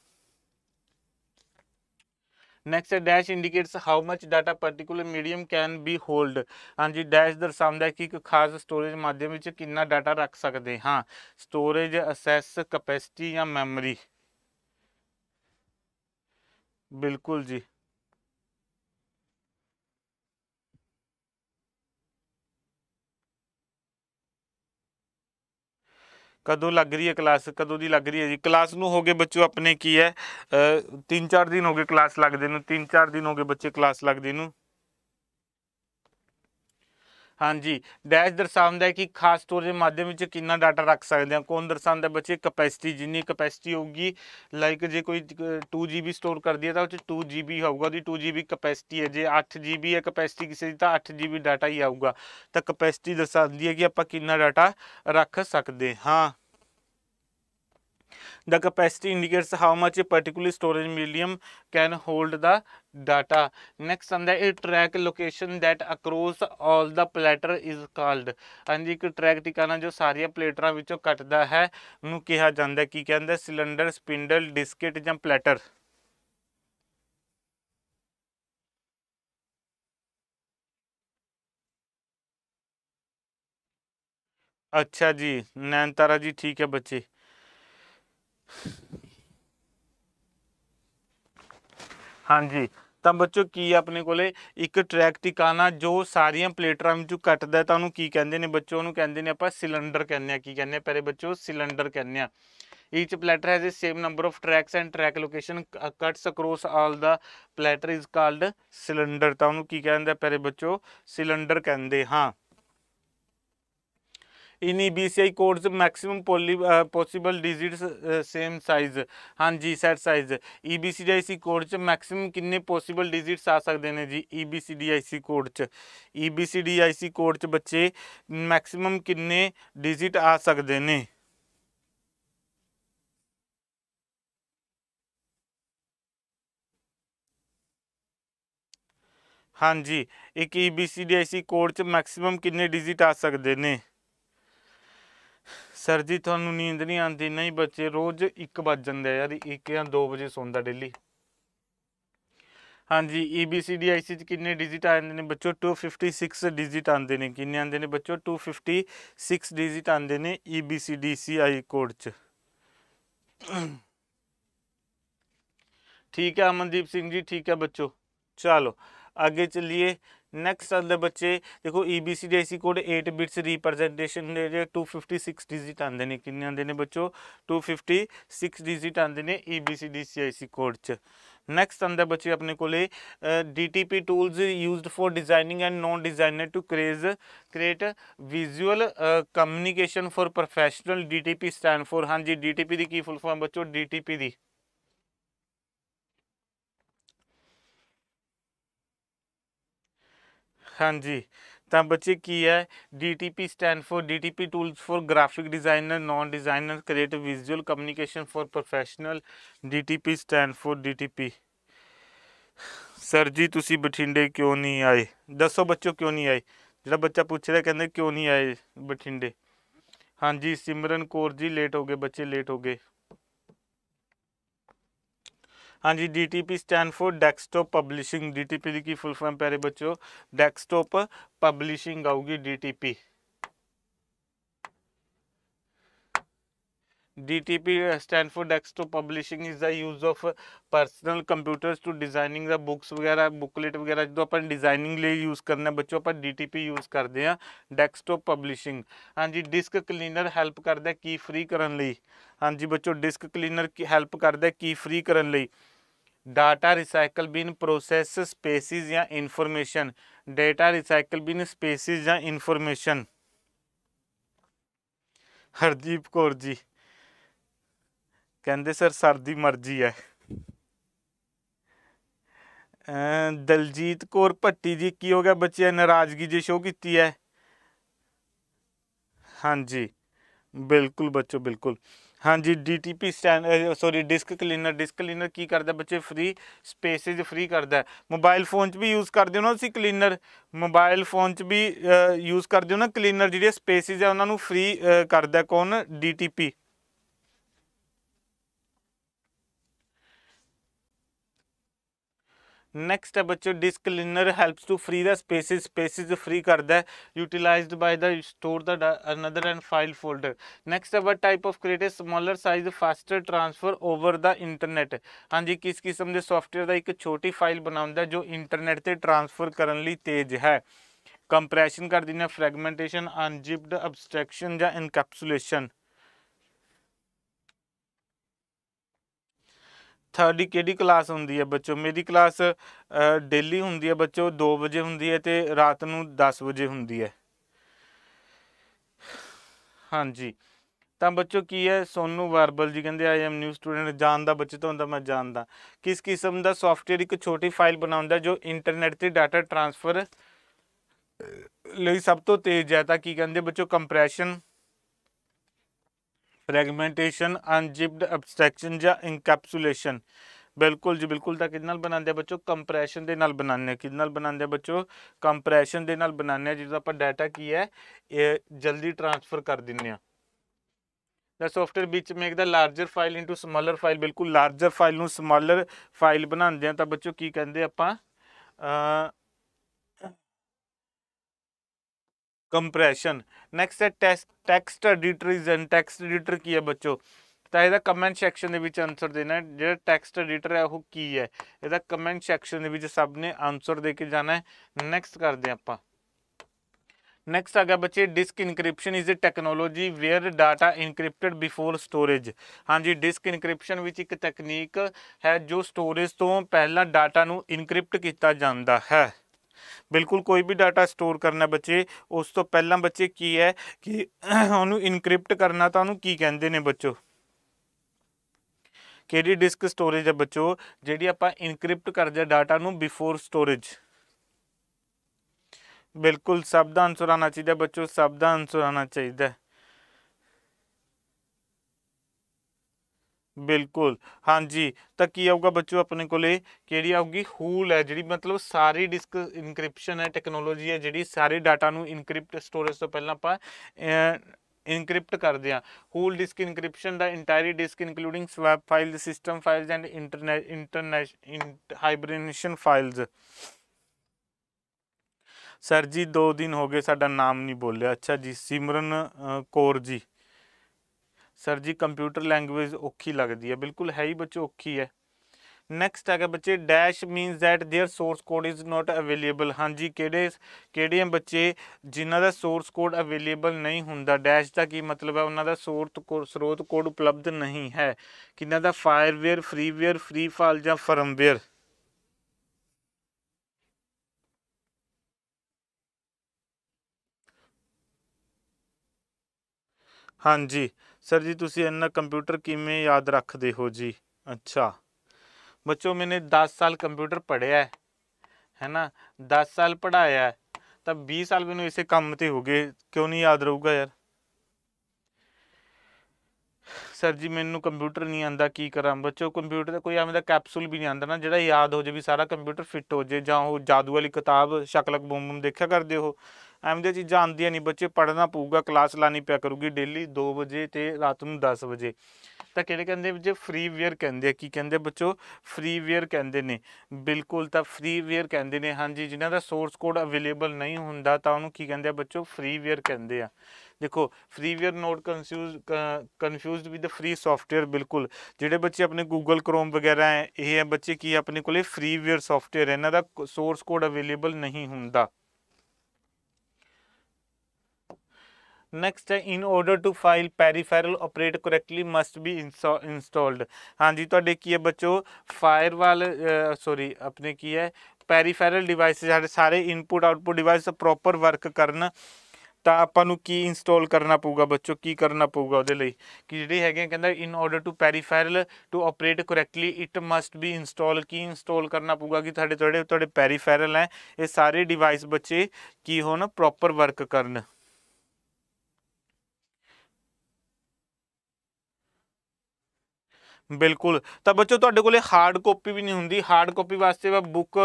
next dash indicates how much data particular medium can be hold ਹਾਂਜੀ ਡੈਸ਼ ਦਰਸਾਉਂਦਾ ਹੈ ਕਿ ਇੱਕ ਖਾਸ ਸਟੋਰੇਜ ਮਾਧਿਅਮ ਵਿੱਚ ਕਿੰਨਾ ਡਾਟਾ ਰੱਖ ਸਕਦੇ ਹਾਂ ਸਟੋਰੇਜ ਅਸੈਸ ਕੈਪੈਸਿਟੀ ਜਾਂ ਮੈਮਰੀ ਬਿਲਕੁਲ ਜੀ ਕਦੋਂ ਲੱਗ ਰਹੀ ਹੈ ਕਲਾਸ ਕਦੋਂ ਦੀ ਲੱਗ ਰਹੀ ਹੈ ਜੀ ਕਲਾਸ ਨੂੰ ਹੋ ਗਏ ਬੱਚੋ ਆਪਣੇ ਕੀ ਹੈ 3-4 ਦਿਨ ਹੋ ਗਏ ਕਲਾਸ ਲੱਗਦੇ ਨੂੰ 3-4 ਦਿਨ ਹੋ ਗਏ ਬੱਚੇ ਕਲਾਸ ਲੱਗਦੇ ਨੂੰ ਹਾਂਜੀ ਡੈਸ਼ ਦਰਸਾਉਂਦਾ ਹੈ ਕਿ ਖਾਸ ਸਟੋਰ ਦੇ ਮਾਧਿਅਮ ਵਿੱਚ ਕਿੰਨਾ ਡਾਟਾ ਰੱਖ ਸਕਦੇ ਹਾਂ ਕੌਣ ਦਰਸਾਉਂਦਾ ਬੱਚੇ ਕਪੈਸਿਟੀ ਜਿੰਨੀ ਕਪੈਸਿਟੀ ਹੋਊਗੀ ਲਾਈਕ ਜੇ ਕੋਈ 2GB ਸਟੋਰ ਕਰਦੀ ਹੈ ਤਾਂ ਉਹ ਚ 2GB ਹੋਊਗਾ ਉਹਦੀ 2GB ਕਪੈਸਿਟੀ ਹੈ ਜੇ 8GB ਹੈ ਕਪੈਸਿਟੀ ਕਿਸੇ ਦੀ ਤਾਂ 8GB ਡਾਟਾ ਹੀ ਆਊਗਾ ਤਾਂ ਕਪੈਸਿਟੀ ਦਰਸਾਉਂਦੀ ਹੈ ਕਿ ਆਪਾਂ ਕਿੰਨਾ ਡਾਟਾ ਰੱਖ ਸਕਦੇ ਹਾਂ the capacity indicates how much a particular storage medium can hold the data next on the track location that across all the platter is called and ਇੱਕ track tikana jo sariya platter vichon katda hai nu keha janda ki ਕਹਿੰਦਾ cylinder spindle disket ya platter ਅੱਛਾ ਜੀ ਨੈਨਤਾਰਾ ਜੀ ਠੀਕ ਹੈ ਬੱਚੇ ਹਾਂਜੀ ਤਾਂ ਬੱਚੋ ਕੀ ਆਪਣੇ ਕੋਲੇ ਇੱਕ ਟਰੈਕ ਟਿਕਾਣਾ ਜੋ ਸਾਰੀਆਂ ਪਲੇਟਰਾਂ ਵਿੱਚੋਂ ਕੱਟਦਾ ਤਾਂ ਉਹਨੂੰ ਕੀ ਕਹਿੰਦੇ ਨੇ ਬੱਚੋ ਉਹਨੂੰ ਕਹਿੰਦੇ ਨੇ ਆਪਾਂ ਸਿਲੰਡਰ ਕਹਿੰਦੇ ਆ ਕੀ ਕਹਿੰਦੇ ਆ ਪਰੇ ਬੱਚੋ ਸਿਲੰਡਰ ਕਹਿੰਦੇ ਆ each platter has a same number of tracks and track location cuts across all the platter is called cylinder ਤਾਂ ਉਹਨੂੰ ਕੀ ਕਹਿੰਦੇ ਆ ਪਰੇ ਬੱਚੋ ਸਿਲੰਡਰ ਕਹਿੰਦੇ ਹਾਂ in E B C I codes पोली पोसीबल डिजिट सेम साइज हाँ जी set size E B C D I C code maximum कि पोसीबल डिजिट्स आ सकते हैं जी E B C D I C code E B C D I C code बच्चे मैक्सीम कि डिजिट आ सकते हैं हाँ जी एक E B C D I C code maximum कि डिजिट आ सकते हैं ਸਰ ਜੀ ਤੁਹਾਨੂੰ ਨੀਂਦ ਨਹੀਂ ਆਉਂਦੀ ਨਹੀਂ ਬੱਚੇ ਰੋਜ਼ 1 ਵਜ ਜਾਂਦੇ ਯਾਰ 1 ਜਾਂ 2 ਵਜੇ ਸੌਂਦਾ ਡੇਲੀ ਹਾਂਜੀ ਈਬੀਸੀਡੀ ਆਈਸੀ ਚ ਕਿੰਨੇ ਡਿਜੀਟ ਆਉਂਦੇ ਨੇ ਬੱਚੋ 256 ਡਿਜੀਟ ਆਉਂਦੇ ਨੇ ਕਿੰਨੇ ਆਉਂਦੇ ਨੇ ਬੱਚੋ 256 ਡਿਜੀਟ ਆਉਂਦੇ ਨੇ ਈਬੀਸੀਡੀ ਸੀਆਈ ਕੋਡ ਚ ਠੀਕ ਹੈ ਅਮਨਦੀਪ ਸਿੰਘ ਜੀ ਠੀਕ ਹੈ ਬੱਚੋ ਚਲੋ ਅੱਗੇ ਚੱਲੀਏ ਨੈਕਸਟ अगले बच्चे देखो ईबीसी ਦੇ ਐਸੀ ਕੋਡ 8 ਬਿਟਸ ਰਿਪਰੈਜ਼ੈਂਟੇਸ਼ਨ ਦੇ 256 ਡਿਜੀਟ ਆਂਦੇ ਨੇ ਕਿੰਨੇ ਆਂਦੇ ਨੇ ਬੱਚੋ 256 ਡਿਜੀਟ ਆਂਦੇ ਨੇ ਈਬੀਸੀ ਦੇ ਕੋਡ 'ਚ ਨੈਕਸਟ ਆਉਂਦਾ ਬੱਚੇ ਆਪਣੇ ਕੋਲੇ DTP tools used for designing and non designer to create create visual communication for professional DTP stand for ਹਾਂਜੀ ਡੀਟੀਪੀ ਦੀ ਕੀ ਫੁੱਲ ਫਾਰਮ ਬੱਚੋ ਡੀਟੀਪੀ ਦੀ ਹਾਂਜੀ ਤਾਂ ਬੱਚੇ ਕੀ ਹੈ DTP stand for DTP tools for graphic designer non designer creative visual communication for professional DTP stand for DTP sir ਜੀ ਤੁਸੀਂ ਬਠਿੰਡੇ ਕਿਉਂ ਨਹੀਂ ਆਏ ਦੱਸੋ ਬੱਚੋ ਕਿਉਂ ਨਹੀਂ ਆਏ ਜਿਹੜਾ ਬੱਚਾ ਪੁੱਛ ਰਿਹਾ ਕਹਿੰਦੇ ਕਿਉਂ ਨਹੀਂ ਆਏ ਬਠਿੰਡੇ ਹਾਂਜੀ ਸਿਮਰਨ ਕੌਰ ਜੀ ਲੇਟ ਹੋ ਗਏ ਬੱਚੇ ਲੇਟ ਹੋ ਗਏ हाँ जी D T P stand for desktop publishing D T P की फुल फॉर्म प्यारे बच्चों डेस्कटॉप पब्लिशिंग आऊगी D T P D T P stand for desktop publishing is the use of personal computers to designing the books वगैरह बुकलेट वगैरह जो अपन डिजाइनिंग लिए यूज करना है बच्चों अपन डी टी पी यूज करते हैं डेस्कटॉप पब्लिशिंग हाँ जी डिस्क क्लीनर हैल्प करता है की फ्री करने हाँ जी बच्चों डिस्क क्लीनर की हैल्प करता है की फ्री करने data recycle bin process spaces ਜਾਂ information data recycle bin spaces ਜਾਂ ਇਨਫੋਰਮੇਸ਼ਨ ਹਰਦੀਪ ਕੌਰ ਜੀ ਕਹਿੰਦੇ ਸਰ ਸਰ ਦੀ ਮਰਜ਼ੀ ਹੈ ਦਲਜੀਤ ਕੌਰ ਭੱਟੀ ਜੀ ਕੀ ਹੋ ਗਿਆ ਬੱਚਿਆਂ ਨਾਰਾਜ਼ਗੀ ਜੇ ਸ਼ੋਅ ਕੀਤੀ ਹੈ ਹਾਂਜੀ ਬਿਲਕੁਲ ਬੱਚੋ ਬਿਲਕੁਲ ਹਾਂਜੀ DTP sorry disk cleaner disk cleaner ਕੀ ਕਰਦਾ ਬੱਚੇ ਫ੍ਰੀ ਸਪੇਸਿਸ ਫ੍ਰੀ ਕਰਦਾ ਮੋਬਾਈਲ ਫੋਨ 'ਚ ਵੀ ਯੂਜ਼ ਕਰਦੇ ਹੋ ਨਾ ਤੁਸੀਂ ਕਲੀਨਰ ਮੋਬਾਈਲ ਫੋਨ 'ਚ ਵੀ ਯੂਜ਼ ਕਰਦੇ ਹੋ ਨਾ ਕਲੀਨਰ ਜਿਹੜੇ ਸਪੇਸਿਸ ਆ ਉਹਨਾਂ ਨੂੰ ਫ੍ਰੀ ਕਰਦਾ ਕੌਣ ਡੀਟੀਪੀ ਨੈਕਸਟ ਹੈ ਬੱਚੋ disk cleaner helps to free the spaces spaces free ਕਰਦਾ ਹੈ utilized by the store the another and file folder next ਹੈ what type of create smaller size faster transfer over the internet ਹਾਂਜੀ ਕਿਸ ਕਿਸਮ ਦੇ ਸੌਫਟਵੇਅਰ ਦਾ ਇੱਕ ਛੋਟੀ ਫਾਈਲ ਬਣਾਉਂਦਾ ਜੋ ਇੰਟਰਨੈਟ ਤੇ ਟ੍ਰਾਂਸਫਰ ਕਰਨ ਲਈ ਤੇਜ਼ ਹੈ ਕੰਪਰੈਸ਼ਨ ਕਰ ਦਿੰਦਾ ਫ੍ਰੈਗਮੈਂਟੇਸ਼ਨ ਅਨਜ਼ਿਪਡ ਅਬਸਟ੍ਰੈਕਸ਼ਨ ਜਾਂ ਇਨਕੈਪਸੂਲੇਸ਼ਨ ਤੁਹਾਡੀ ਕਿਹੜੀ ਕਲਾਸ ਹੁੰਦੀ ਹੈ ਬੱਚੋ ਮੇਰੀ ਕਲਾਸ ਡੇਲੀ ਹੁੰਦੀ ਹੈ ਬੱਚੋ 2 ਵਜੇ ਹੁੰਦੀ ਹੈ ਤੇ ਰਾਤ ਨੂੰ 10 ਵਜੇ ਹੁੰਦੀ ਹੈ ਹਾਂਜੀ ਤਾਂ ਬੱਚੋ ਕੀ ਹੈ ਸੋਨੂ ਵਰਬਲ ਜੀ ਕਹਿੰਦੇ ਆਈ ਐਮ ਨਿਊ ਸਟੂਡੈਂਟ ਜਾਣਦਾ ਬੱਚੇ ਤੋਂ ਹੁੰਦਾ ਮੈਂ ਜਾਣਦਾ ਕਿਸ ਕਿਸਮ ਦਾ ਸੌਫਟਵੇਅਰ ਇੱਕ ਛੋਟੀ ਫਾਈਲ ਬਣਾਉਂਦਾ ਜੋ ਇੰਟਰਨੈਟ ਤੇ ਡਾਟਾ ਟ੍ਰਾਂਸਫਰ ਲਈ ਸਭ ਤੋਂ ਤੇਜ਼ ਹੈ ਤਾਂ ਕੀ ਕਹਿੰਦੇ ਬੱਚੋ ਕੰਪਰੈਸ਼ਨ ਫ੍ਰੈਗਮੈਂਟੇਸ਼ਨ ਅਨਜਿਪਡ ਅਬਸਟ੍ਰੈਕਸ਼ਨ ਜਾਂ ਇਨਕੈਪਸੂਲੇਸ਼ਨ ਬਿਲਕੁਲ ਜੀ ਬਿਲਕੁਲ ਤਾਂ ਕਿਹਦੇ ਨਾਲ ਬਣਾਉਂਦੇ ਆ ਬੱਚੋ ਕੰਪਰੈਸ਼ਨ ਦੇ ਨਾਲ ਬਣਾਉਂਦੇ ਆ ਕਿਹਦੇ ਨਾਲ ਬਣਾਉਂਦੇ ਆ ਬੱਚੋ ਕੰਪਰੈਸ਼ਨ ਦੇ ਨਾਲ ਬਣਾਉਂਦੇ ਆ ਜਿਹਦਾ ਆਪਾਂ ਡਾਟਾ ਕੀ ਹੈ ਇਹ ਜਲਦੀ ਟ੍ਰਾਂਸਫਰ ਕਰ ਦਿੰਨੇ ਆ the software which make the larger file into smaller file ਬਿਲਕੁਲ ਲਾਰਜਰ ਫਾਈਲ ਨੂੰ ਸਮਾਲਰ ਫਾਈਲ ਬਣਾਉਂਦੇ ਆ ਤਾਂ ਬੱਚੋ ਕੀ ਕਹਿੰਦੇ ਆਪਾਂ compression next compression text editor text and text editor ਕੀ ਹੈ ਬੱਚੋ ਤਾਂ ਇਹਦਾ ਕਮੈਂਟ ਸੈਕਸ਼ਨ ਦੇ ਵਿੱਚ ਆਨਸਰ ਦੇਣਾ ਜਿਹੜਾ ਟੈਕਸਟ ਐਡੀਟਰ ਹੈ ਉਹ ਕੀ ਹੈ ਇਹਦਾ ਕਮੈਂਟ ਸੈਕਸ਼ਨ ਦੇ ਵਿੱਚ ਸਭ ਨੇ ਆਨਸਰ ਦੇ ਕੇ ਜਾਣਾ ਹੈ ਨੈਕਸਟ ਕਰਦੇ ਆਪਾਂ ਨੈਕਸਟ ਆ ਗਿਆ ਬੱਚੇ disk encryption is a technology where data encrypted before storage ਹਾਂਜੀ ਡਿਸਕ ਇਨਕ੍ਰਿਪਸ਼ਨ ਵਿੱਚ ਇੱਕ ਤਕਨੀਕ ਹੈ ਜੋ ਸਟੋਰੇਜ ਤੋਂ ਪਹਿਲਾਂ ਡਾਟਾ ਨੂੰ ਇਨਕ੍ਰਿਪਟ ਕੀਤਾ ਜਾਂਦਾ ਹੈ ਬਿਲਕੁਲ ਕੋਈ ਵੀ ਡਾਟਾ ਸਟੋਰ ਕਰਨਾ ਬੱਚੇ ਉਸ ਤੋਂ ਪਹਿਲਾਂ ਬੱਚੇ ਕੀ ਹੈ ਕਿ <clears throat> ਉਹਨੂੰ ਇਨਕ੍ਰਿਪਟ ਕਰਨਾ ਤਾਂ ਉਹਨੂੰ ਕੀ ਕਹਿੰਦੇ ਨੇ ਬੱਚੋ ਕਿਹੜੀ ਡਿਸਕ ਸਟੋਰੇਜ ਹੈ ਬੱਚੋ ਜਿਹੜੀ ਆਪਾਂ ਇਨਕ੍ਰਿਪਟ ਕਰਦੇ ਡਾਟਾ ਨੂੰ ਬਿਫੋਰ ਸਟੋਰੇਜ ਬਿਲਕੁਲ ਸਭ ਦਾ ਆਨਸਰ ਆਣਾ ਚਾਹੀਦਾ ਬੱਚੋ ਸਭ ਦਾ ਆਨਸਰ ਆਣਾ ਚਾਹੀਦਾ ਬਿਲਕੁਲ ਹਾਂਜੀ ਤਾਂ ਕੀ ਆਊਗਾ ਬੱਚੋ ਆਪਣੇ ਕੋਲੇ ਕਿਹੜੀ ਆਊਗੀ ਹੂਲ ਹੈ ਜਿਹੜੀ ਮਤਲਬ ਸਾਰੀ ਡਿਸਕ ਇਨਕ੍ਰਿਪਸ਼ਨ ਹੈ ਟੈਕਨੋਲੋਜੀ ਹੈ ਜਿਹੜੀ ਸਾਰੇ ਡਾਟਾ ਨੂੰ ਇਨਕ੍ਰਿਪਟ ਸਟੋਰੇਜ ਤੋਂ ਪਹਿਲਾਂ ਆਪਾਂ ਇਨਕ੍ਰਿਪਟ ਕਰਦੇ ਆ whole disk encryption the entire disk including swap file system files and internet internet hibernation files sir ਜੀ 2 ਦਿਨ ਹੋ ਗਏ ਸਾਡਾ ਨਾਮ ਨਹੀਂ ਬੋਲਿਆ ਅੱਛਾ ਜੀ ਸਿਮਰਨ ਕੌਰ ਜੀ ਸਰ ਜੀ ਕੰਪਿਊਟਰ ਲੈਂਗੁਏਜ ਔਖੀ ਲੱਗਦੀ ਹੈ ਬਿਲਕੁਲ ਹੈ ਹੀ ਬੱਚੋ ਔਖੀ ਹੈ ਨੈਕਸਟ ਹੈਗਾ ਬੱਚੇ dash means that there source code is not available ਹਾਂਜੀ ਕਿਹੜੇ ਕਿਹੜੇ ਬੱਚੇ ਜਿਨ੍ਹਾਂ ਦਾ ਸੋਰਸ ਕੋਡ ਅਵੇਲੇਬਲ ਨਹੀਂ ਹੁੰਦਾ ਡੈਸ਼ ਦਾ ਕੀ ਮਤਲਬ ਹੈ ਉਹਨਾਂ ਦਾ ਸੋਰਤ ਸਰੋਤ ਕੋਡ ਉਪਲਬਧ ਨਹੀਂ ਹੈ ਕਿੰਨਾ ਦਾ ਫਾਇਰਵੇਅਰ ਫ੍ਰੀਵੇਅਰ ਫ੍ਰੀ ਫਾਲ ਜਾਂ ਫਰਮਵੇਅਰ ਹਾਂਜੀ ਸਰ ਜੀ ਤੁਸੀਂ ਇੰਨਾ ਕੰਪਿਊਟਰ ਕਿਵੇਂ ਯਾਦ ਰੱਖਦੇ ਹੋ ਜੀ ਅੱਛਾ ਬੱਚੋ ਮੈਨੇ 10 ਸਾਲ ਕੰਪਿਊਟਰ ਪੜ੍ਹਿਆ ਹੈ ਹੈ ਨਾ 10 ਸਾਲ ਪੜਾਇਆ ਤਾਂ 20 ਸਾਲ ਮੈਨੂੰ ਇਸੇ ਕੰਮ ਤੇ ਹੋ ਕਿਉਂ ਨਹੀਂ ਯਾਦ ਰਹੂਗਾ ਯਾਰ ਸਰ ਜੀ ਮੈਨੂੰ ਕੰਪਿਊਟਰ ਨਹੀਂ ਆਂਦਾ ਕੀ ਕਰਾਂ ਬੱਚੋ ਕੰਪਿਊਟਰ ਦਾ ਕੋਈ ਐਵੇਂ ਦਾ ਕੈਪਸੂਲ ਵੀ ਨਹੀਂ ਆਂਦਾ ਨਾ ਜਿਹੜਾ ਯਾਦ ਹੋ ਜੇ ਵੀ ਸਾਰਾ ਕੰਪਿਊਟਰ ਫਿੱਟ ਹੋ ਜੇ ਜਾਂ ਉਹ ਜਾਦੂ ਵਾਲੀ ਕਿਤਾਬ ਸ਼ਕਲਕ ਬੂਮ ਬੂਮ ਦੇਖਿਆ ਕਰਦੇ ਹੋ ਐਵੇਂ ਦੀਆਂ ਚੀਜ਼ਾਂ ਆਉਂਦੀਆਂ ਨਹੀਂ ਬੱਚੇ ਪੜ੍ਹਨਾ ਪਊਗਾ ਕਲਾਸ ਲਾਣੀ ਪਿਆ ਕਰੂਗੀ ਡੇਲੀ 2 ਵਜੇ ਤੇ ਰਾਤ ਨੂੰ 10 ਵਜੇ ਤਾਂ ਕਿਹੜੇ ਕਹਿੰਦੇ ਜੇ ਫ੍ਰੀ ਵੇਅਰ ਕਹਿੰਦੇ ਆ ਕੀ ਕਹਿੰਦੇ ਬੱਚੋ ਫ੍ਰੀ ਵੇਅਰ ਕਹਿੰਦੇ ਨੇ ਬਿਲਕੁਲ ਤਾਂ ਫ੍ਰੀ ਵੇਅਰ ਕਹਿੰਦੇ ਨੇ ਹਾਂਜੀ ਜਿਨ੍ਹਾਂ ਦਾ ਸੋਰਸ ਕੋਡ ਅਵੇਲੇਬਲ ਨਹੀਂ ਹੁੰਦਾ ਤਾਂ ਉਹਨੂੰ ਕੀ ਕਹਿੰਦੇ ਆ ਬੱਚੋ ਫ੍ਰੀ ਵੇਅਰ ਕਹਿੰਦੇ ਆ ਦੇਖੋ freeware not confuse confused with free software ਬਿਲਕੁਲ ਜਿਹੜੇ ਬੱਚੇ ਆਪਣੇ ਗੂਗਲ ਕ੍ਰੋਮ ਵਗੈਰਾ ਹੈ ਇਹ ਹੈ ਬੱਚੇ ਕੀ ਆਪਣੇ ਕੋਲੇ ਫ੍ਰੀ ਵੇਅਰ ਸੌਫਟਵੇਅਰ ਇਹਨਾਂ ਦਾ ਸੋਰਸ ਕੋਡ ਅਵੇਲੇਬਲ ਨਹੀਂ ਹੁੰਦਾ ਨੈਕਸਟ ਹੈ in order to file peripheral operate correctly must be installed ਹਾਂਜੀ ਤੁਹਾਡੇ ਕੀ ਹੈ ਬੱਚੋ ਫਾਇਰਵਾਲ ਸੌਰੀ ਆਪਣੇ ਕੀ ਹੈ ਪੈਰੀਫੈਰਲ ਡਿਵਾਈਸ ਸਾਡੇ ਸਾਰੇ input output device proper work ਕਰਨ ਤਾਂ ਆਪਾਂ ਨੂੰ ਕੀ ਇੰਸਟਾਲ ਕਰਨਾ ਪਊਗਾ ਬੱਚੋ ਕੀ ਕਰਨਾ ਪਊਗਾ ਉਹਦੇ ਲਈ ਕਿ ਜਿਹੜੇ ਹੈਗੇ ਕਹਿੰਦਾ in order to peripheral to operate correctly it must be install ਕੀ ਇੰਸਟਾਲ ਕਰਨਾ ਪਊਗਾ ਕਿ ਤੁਹਾਡੇ ਤੁਹਾਡੇ ਤੁਹਾਡੇ ਪੈਰੀਫੈਰਲ ਹੈ ਇਹ ਸਾਰੇ ਡਿਵਾਈਸ ਬੱਚੇ ਕੀ ਹੋਣ ਪ੍ਰੋਪਰ ਵਰਕ ਕਰਨ ਬਿਲਕੁਲ ਤਾਂ ਬੱਚੋ ਤੁਹਾਡੇ ਕੋਲੇ ਹਾਰਡ ਕਾਪੀ ਵੀ ਨਹੀਂ ਹੁੰਦੀ ਹਾਰਡ ਕਾਪੀ ਵਾਸਤੇ ਮੈਂ ਬੁੱਕ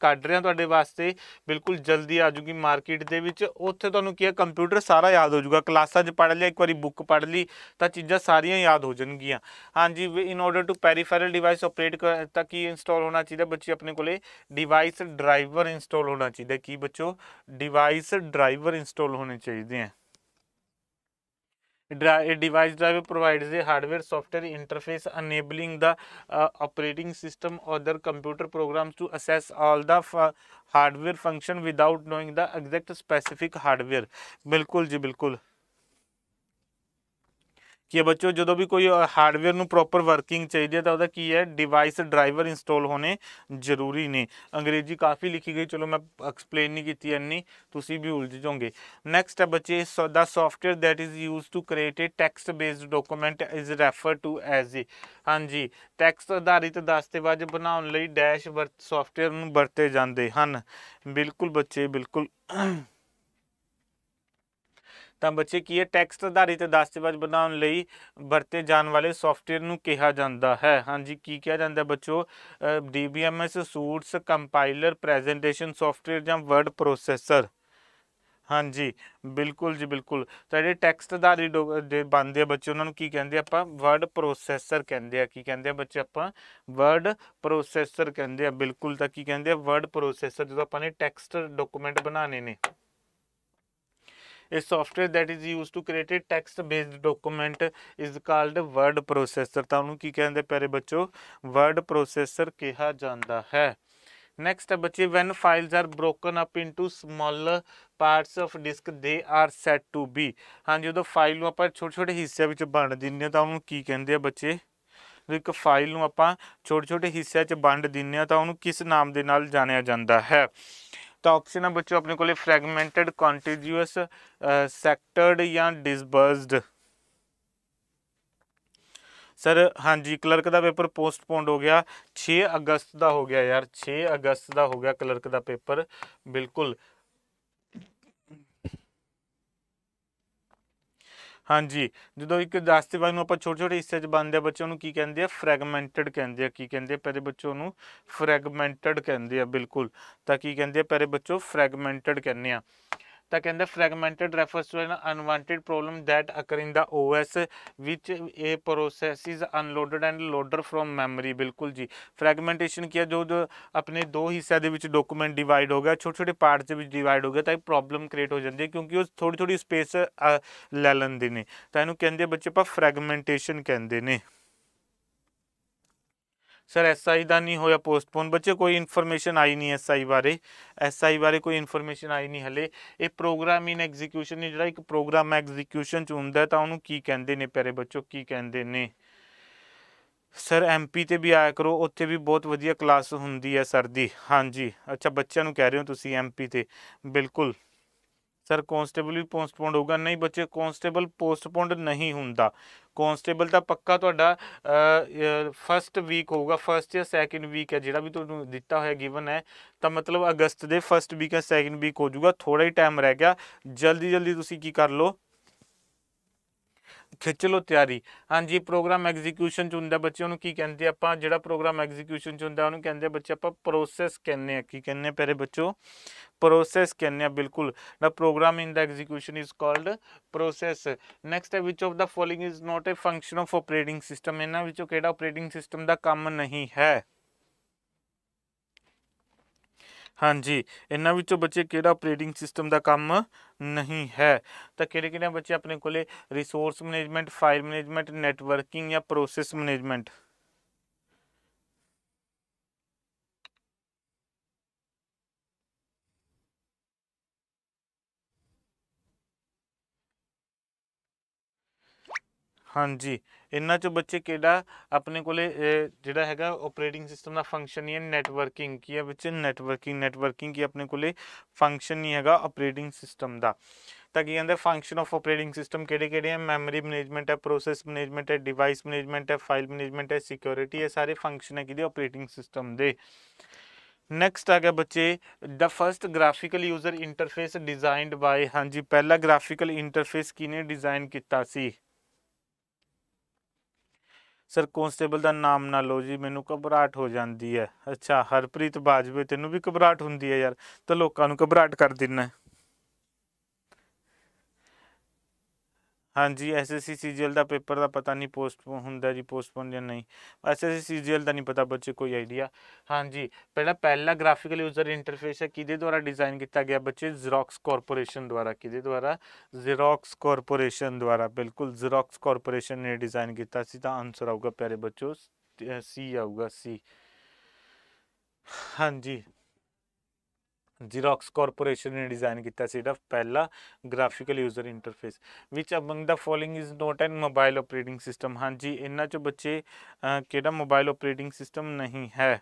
ਕੱਢ ਰਿਹਾ ਤੁਹਾਡੇ ਵਾਸਤੇ ਬਿਲਕੁਲ ਜਲਦੀ ਆ ਜੂਗੀ ਮਾਰਕੀਟ ਦੇ ਵਿੱਚ ਉੱਥੇ ਤੁਹਾਨੂੰ ਕੀ ਹੈ ਕੰਪਿਊਟਰ ਸਾਰਾ ਯਾਦ ਹੋ ਜੂਗਾ ਕਲਾਸਾਂ 'ਚ ਪੜ੍ਹ ਲਿਆ ਇੱਕ ਵਾਰੀ ਬੁੱਕ ਪੜ੍ਹ ਲਈ ਤਾਂ ਚੀਜ਼ਾਂ ਸਾਰੀਆਂ ਯਾਦ ਹੋ ਜਾਣਗੀਆਂ ਹਾਂਜੀ in order to peripheral device operate ਤਾਂ ਕੀ ਇੰਸਟਾਲ ਹੋਣਾ ਚਾਹੀਦਾ ਬੱਚੇ ਆਪਣੇ ਕੋਲੇ ਡਿਵਾਈਸ ਡਰਾਈਵਰ ਇੰਸਟਾਲ ਹੋਣਾ ਚਾਹੀਦਾ ਕੀ ਬੱਚੋ ਡਿਵਾਈਸ ਡਰਾਈਵਰ ਇੰਸਟਾਲ ਹੋਣੇ ਚਾਹੀਦੇ ਆ device driver provides a hardware software interface enabling the uh, operating system or the computer programs to access all the hardware function without knowing the exact specific hardware bilkul ji bilkul ਕਿ ਬੱਚੋ ਜਦੋਂ ਵੀ ਕੋਈ ਹਾਰਡਵੇਅਰ ਨੂੰ ਪ੍ਰੋਪਰ ਵਰਕਿੰਗ ਚਾਹੀਦੀ ਹੈ ਤਾਂ ਉਹਦਾ ਕੀ ਹੈ ਡਿਵਾਈਸ ਡਰਾਈਵਰ ਇੰਸਟਾਲ ਹੋਣੇ ਜ਼ਰੂਰੀ ਨੇ ਅੰਗਰੇਜ਼ੀ ਕਾਫੀ ਲਿਖੀ ਗਈ ਚਲੋ ਮੈਂ ਐਕਸਪਲੇਨ ਨਹੀਂ ਕੀਤੀ ਇੰਨੀ ਤੁਸੀਂ ਵੀ ਉਲਝ ਜਾਓਗੇ ਨੈਕਸਟ ਹੈ ਬੱਚੇ the software that is used to create a text based document is referred to as ਹਾਂਜੀ ਟੈਕਸਟ ਆਧਾਰਿਤ ਦਸਤਾਵੇਜ਼ ਬਣਾਉਣ ਲਈ ਡੈਸ਼ ਸੌਫਟਵੇਅਰ ਨੂੰ ਵਰਤੇ ਜਾਂਦੇ ਹਨ ਬਿਲਕੁਲ ਬੱਚੇ ਬਿਲਕੁਲ ਤਾਂ ਬੱਚੇ ਕੀ ਹੈ ਟੈਕਸਟ ਆਧਾਰਿਤ ਦਸਤਾਵੇਜ਼ ਬਣਾਉਣ ਲਈ ਵਰਤੇ ਜਾਣ ਵਾਲੇ ਸੌਫਟਵੇਅਰ ਨੂੰ ਕਿਹਾ ਜਾਂਦਾ ਹੈ ਹਾਂਜੀ ਕੀ ਕਿਹਾ ਜਾਂਦਾ ਬੱਚੋ DBMS suites compiler presentation software ਜਾਂ ਵਰਡ ਪ੍ਰੋਸੈਸਰ ਹਾਂਜੀ ਬਿਲਕੁਲ ਜੀ ਬਿਲਕੁਲ ਤਾਂ ਜਿਹੜੇ ਟੈਕਸਟ ਆਧਾਰਿਤ ਦੇ ਬਣਦੇ ਆ ਬੱਚੇ ਉਹਨਾਂ ਨੂੰ ਕੀ ਕਹਿੰਦੇ ਆਪਾਂ ਵਰਡ ਪ੍ਰੋਸੈਸਰ ਕਹਿੰਦੇ ਆ ਕੀ ਕਹਿੰਦੇ ਆ ਬੱਚੇ ਆਪਾਂ ਵਰਡ ਪ੍ਰੋਸੈਸਰ ਕਹਿੰਦੇ ਆ ਬਿਲਕੁਲ ਤਾਂ ਕੀ ਕਹਿੰਦੇ ਆ ਵਰਡ ਪ੍ਰੋਸੈਸਰ ਜਦੋਂ ਆਪਾਂ ਨੇ ਟੈਕਸਟ ਡਾਕੂਮੈਂਟ ਬਣਾਉਣੇ ਨੇ A software that is used to create a text-based document is called word processor. ਤਾਂ ਉਹਨੂੰ ਕੀ ਕਹਿੰਦੇ ਪਿਆਰੇ ਬੱਚੋ ਵਰਡ ਪ੍ਰੋਸੈਸਰ ਕਿਹਾ ਜਾਂਦਾ ਹੈ ਨੈਕਸਟ ਹੈ ਬੱਚੇ when files are broken up into smaller parts of disk they are set to be ਹਾਂਜੀ ਜਦੋਂ ਫਾਈਲ ਨੂੰ ਆਪਾਂ ਛੋਟੇ ਛੋਟੇ ਹਿੱਸਿਆਂ ਵਿੱਚ ਵੰਡ ਦਿੰਨੇ ਤਾਂ ਉਹਨੂੰ ਕੀ ਕਹਿੰਦੇ ਆ ਬੱਚੇ ਇੱਕ ਫਾਈਲ ਨੂੰ ਆਪਾਂ ਛੋਟੇ ਛੋਟੇ ਹਿੱਸਿਆਂ 'ਚ ਵੰਡ ਦਿੰਨੇ ਆ ਤਾਂ ਉਹਨੂੰ ਕਿਸ ਨਾਮ ਦੇ ਨਾਲ ਜਾਣਿਆ ਜਾਂਦਾ ਹੈ तो ऑप्शन है बच्चों अपने को फ्रैगमेंटेड कॉन्टीज्यूअस सैक्टर्ड या डिसबर्सड सर हाँ जी कलर्क का पेपर पोस्टपोन्ड हो गया छे अगस्त का हो गया यार छे अगस्त का हो गया कलर्क का पेपर बिल्कुल ਹਾਂਜੀ ਜਦੋਂ ਇੱਕ ਦਸਤੇਬਾਜ਼ ਨੂੰ ਆਪਾਂ ਛੋਟੇ ਛੋਟੇ ਹਿੱਸੇ 'ਚ ਬੰਨਦੇ ਆ ਬੱਚੇ ਨੂੰ ਕੀ ਕਹਿੰਦੇ ਆ ਫ੍ਰੈਗਮੈਂਟਡ ਕਹਿੰਦੇ ਆ ਕੀ ਕਹਿੰਦੇ ਆ ਪਿਆਰੇ ਬੱਚੋ ਨੂੰ ਫ੍ਰੈਗਮੈਂਟਡ ਕਹਿੰਦੇ ਆ ਬਿਲਕੁਲ ਤਾਂ ਕੀ ਕਹਿੰਦੇ ਆ ਪਿਆਰੇ ਬੱਚੋ ਫ੍ਰੈਗਮੈਂਟਡ ਕਹਿੰਦੇ ਆ ਤਾਂ ਕਹਿੰਦਾ fragmented refers to an unwanted problem that occur in the OS ਵਿਚ ਇਹ process is unloaded and loader from memory ਬਿਲਕੁਲ ਜੀ ਫਰੈਗਮੈਂਟੇਸ਼ਨ ਕੀ ਜੋ ਜੋ ਆਪਣੇ ਦੋ ਹਿੱਸਿਆਂ ਦੇ ਵਿੱਚ ਡਾਕੂਮੈਂਟ ਡਿਵਾਈਡ ਹੋ ਗਿਆ ਛੋਟੇ ਛੋਟੇ ਪਾਰਟਸ ਦੇ ਵਿੱਚ ਡਿਵਾਈਡ ਹੋ ਗਿਆ ਤਾਂ ਇਹ ਪ੍ਰੋਬਲਮ ਕ੍ਰੀਏਟ ਹੋ ਜਾਂਦੀ ਹੈ ਕਿਉਂਕਿ ਉਹ ਥੋੜੀ ਥੋੜੀ ਸਪੇਸ ਲੈ ਲੈਂਦੇ ਨੇ ਤਾਂ ਇਹਨੂੰ ਕਹਿੰਦੇ ਬੱਚੇ ਆਪਾਂ ਫਰੈਗਮੈਂਟੇਸ਼ਨ ਕਹਿੰਦੇ ਨੇ ਸਰ ਐਸਆਈ ਦਾ ਨਹੀਂ ਹੋਇਆ ਪੋਸਟਪੋਨ ਬੱਚੇ ਕੋਈ ਇਨਫੋਰਮੇਸ਼ਨ ਆਈ ਨਹੀਂ ਐਸਆਈ ਬਾਰੇ ਐਸਆਈ ਬਾਰੇ ਕੋਈ ਇਨਫੋਰਮੇਸ਼ਨ ਆਈ ਨਹੀਂ ਹਲੇ ਇਹ ਪ੍ਰੋਗਰਾਮ ਇਨ ਐਗਜ਼ੀਕਿਊਸ਼ਨ ਨੇ ਜਿਹੜਾ ਇੱਕ ਪ੍ਰੋਗਰਾਮ ਐਗਜ਼ੀਕਿਊਸ਼ਨ ਚ ਹੁੰਦਾ ਤਾਂ ਉਹਨੂੰ ਕੀ ਕਹਿੰਦੇ ਨੇ ਪਿਆਰੇ ਬੱਚੋ ਕੀ ਕਹਿੰਦੇ ਨੇ ਸਰ ਐਮਪੀ ਤੇ ਵੀ ਆਇਆ ਕਰੋ ਉੱਥੇ ਵੀ ਬਹੁਤ ਵਧੀਆ ਕਲਾਸ ਹੁੰਦੀ ਹੈ ਸਰ ਦੀ ਹਾਂਜੀ ਅੱਛਾ ਬੱਚਿਆਂ ਨੂੰ ਕਹਿ ਰਹੇ ਹੋ ਤੁਸੀਂ ਐਮਪੀ ਤੇ ਬਿਲਕੁਲ ਸਰ ਕਨਸਟੇਬਲ ਵੀ ਪੋਸਟਪੋਨਡ ਹੋਊਗਾ ਨਹੀਂ ਬੱਚੇ ਕਨਸਟੇਬਲ ਪੋਸਟਪੋਨਡ ਨਹੀਂ ਹੁੰਦਾ ਕਨਸਟੇਬਲ ਦਾ ਪੱਕਾ ਤੁਹਾਡਾ ਫਰਸਟ ਵੀਕ ਹੋਊਗਾ ਫਰਸਟ ਜਾਂ ਸੈਕਿੰਡ ਵੀਕ ਹੈ ਜਿਹੜਾ ਵੀ ਤੁਹਾਨੂੰ ਦਿੱਤਾ ਹੋਇਆ ਗਿਵਨ ਹੈ ਤਾਂ ਮਤਲਬ ਅਗਸਤ ਦੇ ਫਰਸਟ ਵੀਕ ਜਾਂ ਸੈਕਿੰਡ ਵੀਕ ਹੋ ਜਾਊਗਾ ਥੋੜਾ ਹੀ ਟਾਈਮ ਰਹਿ ਗਿਆ ਜਲਦੀ ਜਲਦੀ ਤੁਸੀਂ ਕੀ ਕਰ ਲਓ ਖਿੱਚ ਲੋ ਤਿਆਰੀ ਹਾਂਜੀ ਪ੍ਰੋਗਰਾਮ ਐਗਜ਼ੀਕਿਊਸ਼ਨ ਚ ਹੁੰਦਾ ਬੱਚਿਆਂ ਨੂੰ ਕੀ ਕਹਿੰਦੇ ਆਪਾਂ ਜਿਹੜਾ ਪ੍ਰੋਗਰਾਮ ਐਗਜ਼ੀਕਿਊਸ਼ਨ ਚ ਹੁੰਦਾ ਉਹਨੂੰ ਕਹਿੰਦੇ ਬੱਚੇ ਆਪਾਂ ਪ੍ਰੋਸੈਸ ਕਹਿੰਨੇ ਆ ਕੀ ਕਹਿੰਨੇ ਪਿਆਰੇ ਬੱਚੋ ਪ੍ਰੋਸੈਸ ਕਹਿੰਨੇ ਆ ਬਿਲਕੁਲ the program in the execution is called process next ਹੈ which of the following is not a function of operating system ਇਹਨਾਂ ਵਿੱਚੋਂ ਕਿਹੜਾ ਆਪਰੇਟਿੰਗ ਸਿਸਟਮ ਦਾ ਕੰਮ ਨਹੀਂ ਹੈ ਹਾਂਜੀ ਇਹਨਾਂ ਵਿੱਚੋਂ ਬੱਚੇ ਕਿਹੜਾ ਆਪਰੇਟਿੰਗ ਸਿਸਟਮ ਦਾ ਕੰਮ ਨਹੀਂ ਹੈ ਤਾਂ ਕਿਹੜੇ ਕਿਹੜੇ ਬੱਚੇ ਆਪਣੇ ਕੋਲੇ resource management file management networking ਜਾਂ ਪ੍ਰੋਸੈਸ ਮੈਨੇਜਮੈਂਟ ਹਾਂਜੀ ਇਹਨਾਂ ਚੋਂ ਬੱਚੇ ਕਿਹੜਾ ਆਪਣੇ ਕੋਲੇ ਜਿਹੜਾ ਹੈਗਾ ਆਪਰੇਟਿੰਗ ਸਿਸਟਮ ਦਾ ਫੰਕਸ਼ਨ ਹੀ ਹੈ ਨੈਟਵਰਕਿੰਗ ਕੀ ਹੈ ਵਿੱਚ ਨੈਟਵਰਕਿੰਗ ਨੈਟਵਰਕਿੰਗ ਕੀ ਆਪਣੇ ਕੋਲੇ ਫੰਕਸ਼ਨ ਨਹੀਂ ਹੈਗਾ ਆਪਰੇਟਿੰਗ ਸਿਸਟਮ ਦਾ ਤਾਂ ਕੀ ਕਹਿੰਦੇ ਫੰਕਸ਼ਨ ਆਫ ਆਪਰੇਟਿੰਗ ਸਿਸਟਮ ਕਿਹੜੇ ਕਿਹੜੇ ਹੈ ਮੈਮਰੀ ਮੈਨੇਜਮੈਂਟ ਹੈ ਪ੍ਰੋਸੈਸ ਮੈਨੇਜਮੈਂਟ ਹੈ ਡਿਵਾਈਸ ਮੈਨੇਜਮੈਂਟ ਹੈ ਫਾਈਲ ਮੈਨੇਜਮੈਂਟ ਹੈ ਸਿਕਿਉਰਿਟੀ ਹੈ ਸਾਰੇ ਫੰਕਸ਼ਨ ਹੈ ਕਿਹਦੇ ਆਪਰੇਟਿੰਗ ਸਿਸਟਮ ਦੇ ਨੈਕਸਟ ਆ ਗਿਆ ਬੱਚੇ the first graphical user interface designed by ਹਾਂਜੀ ਪਹਿਲਾ ਗ੍ਰਾਫੀਕਲ ਇੰਟਰਫੇਸ ਕਿਨੇ ਡਿਜ਼ਾਈਨ ਕੀਤਾ ਸੀ ਸਰ ਕਨਸਟੇਬਲ ਦਾ ਨਾਮ ਨਾ ਲਓ ਜੀ ਮੈਨੂੰ ਘਬਰਾਟ ਹੋ ਜਾਂਦੀ ਹੈ ਅੱਛਾ ਹਰਪ੍ਰੀਤ ਬਾਜਵੇ ਤੈਨੂੰ ਵੀ ਘਬਰਾਟ ਹੁੰਦੀ ਹੈ ਯਾਰ ਤਾਂ ਲੋਕਾਂ ਨੂੰ ਘਬਰਾਟ ਕਰ ਦਿੰਨਾ ਹਾਂਜੀ ਐਸਐਸਸੀ ਸੀਜੀਐਲ ਦਾ ਪੇਪਰ ਦਾ ਪਤਾ ਨਹੀਂ ਪੋਸਟਪੋਨ ਹੁੰਦਾ ਜੀ ਪੋਸਟਪੋਨ ਜਾਂ ਨਹੀਂ ਐਸਐਸਸੀ ਸੀਜੀਐਲ ਦਾ ਨਹੀਂ ਪਤਾ ਬੱਚੇ ਕੋਈ ਆਈਡੀਆ ਹਾਂਜੀ ਪਹਿਲਾ ਪਹਿਲਾ ਗ੍ਰਾਫੀਕਲ ਯੂਜ਼ਰ ਇੰਟਰਫੇਸ ਹੈ ਕਿਹਦੇ ਦੁਆਰਾ ਡਿਜ਼ਾਈਨ ਕੀਤਾ ਗਿਆ ਬੱਚੇ ਜ਼ੀਰੋਕਸ ਕਾਰਪੋਰੇਸ਼ਨ ਦੁਆਰਾ ਕਿਹਦੇ ਦੁਆਰਾ ਜ਼ੀਰੋਕਸ ਕਾਰਪੋਰੇਸ਼ਨ ਦੁਆਰਾ ਬਿਲਕੁਲ ਜ਼ੀਰੋਕਸ ਕਾਰਪੋਰੇਸ਼ਨ ਨੇ ਡਿਜ਼ਾਈਨ ਕੀਤਾ ਸੀ ਤਾਂ ਆਨਸਰ ਆਊਗਾ ਪਿਆਰੇ ਬੱਚੋ ਸੀ ਆਊਗਾ ਸੀ ਹਾਂਜੀ Xerox ਕਾਰਪੋਰੇਸ਼ਨ ਨੇ ਡਿਜ਼ਾਈਨ ਕੀਤਾ ਸੀ ਜਿਹੜਾ ਪਹਿਲਾ graphical user interface which among the following is not an mobile operating system ਹਾਂਜੀ ਇਹਨਾਂ ਚੋਂ ਬੱਚੇ ਕਿਹੜਾ ਮੋਬਾਈਲ ਆਪਰੇਟਿੰਗ ਸਿਸਟਮ ਨਹੀਂ ਹੈ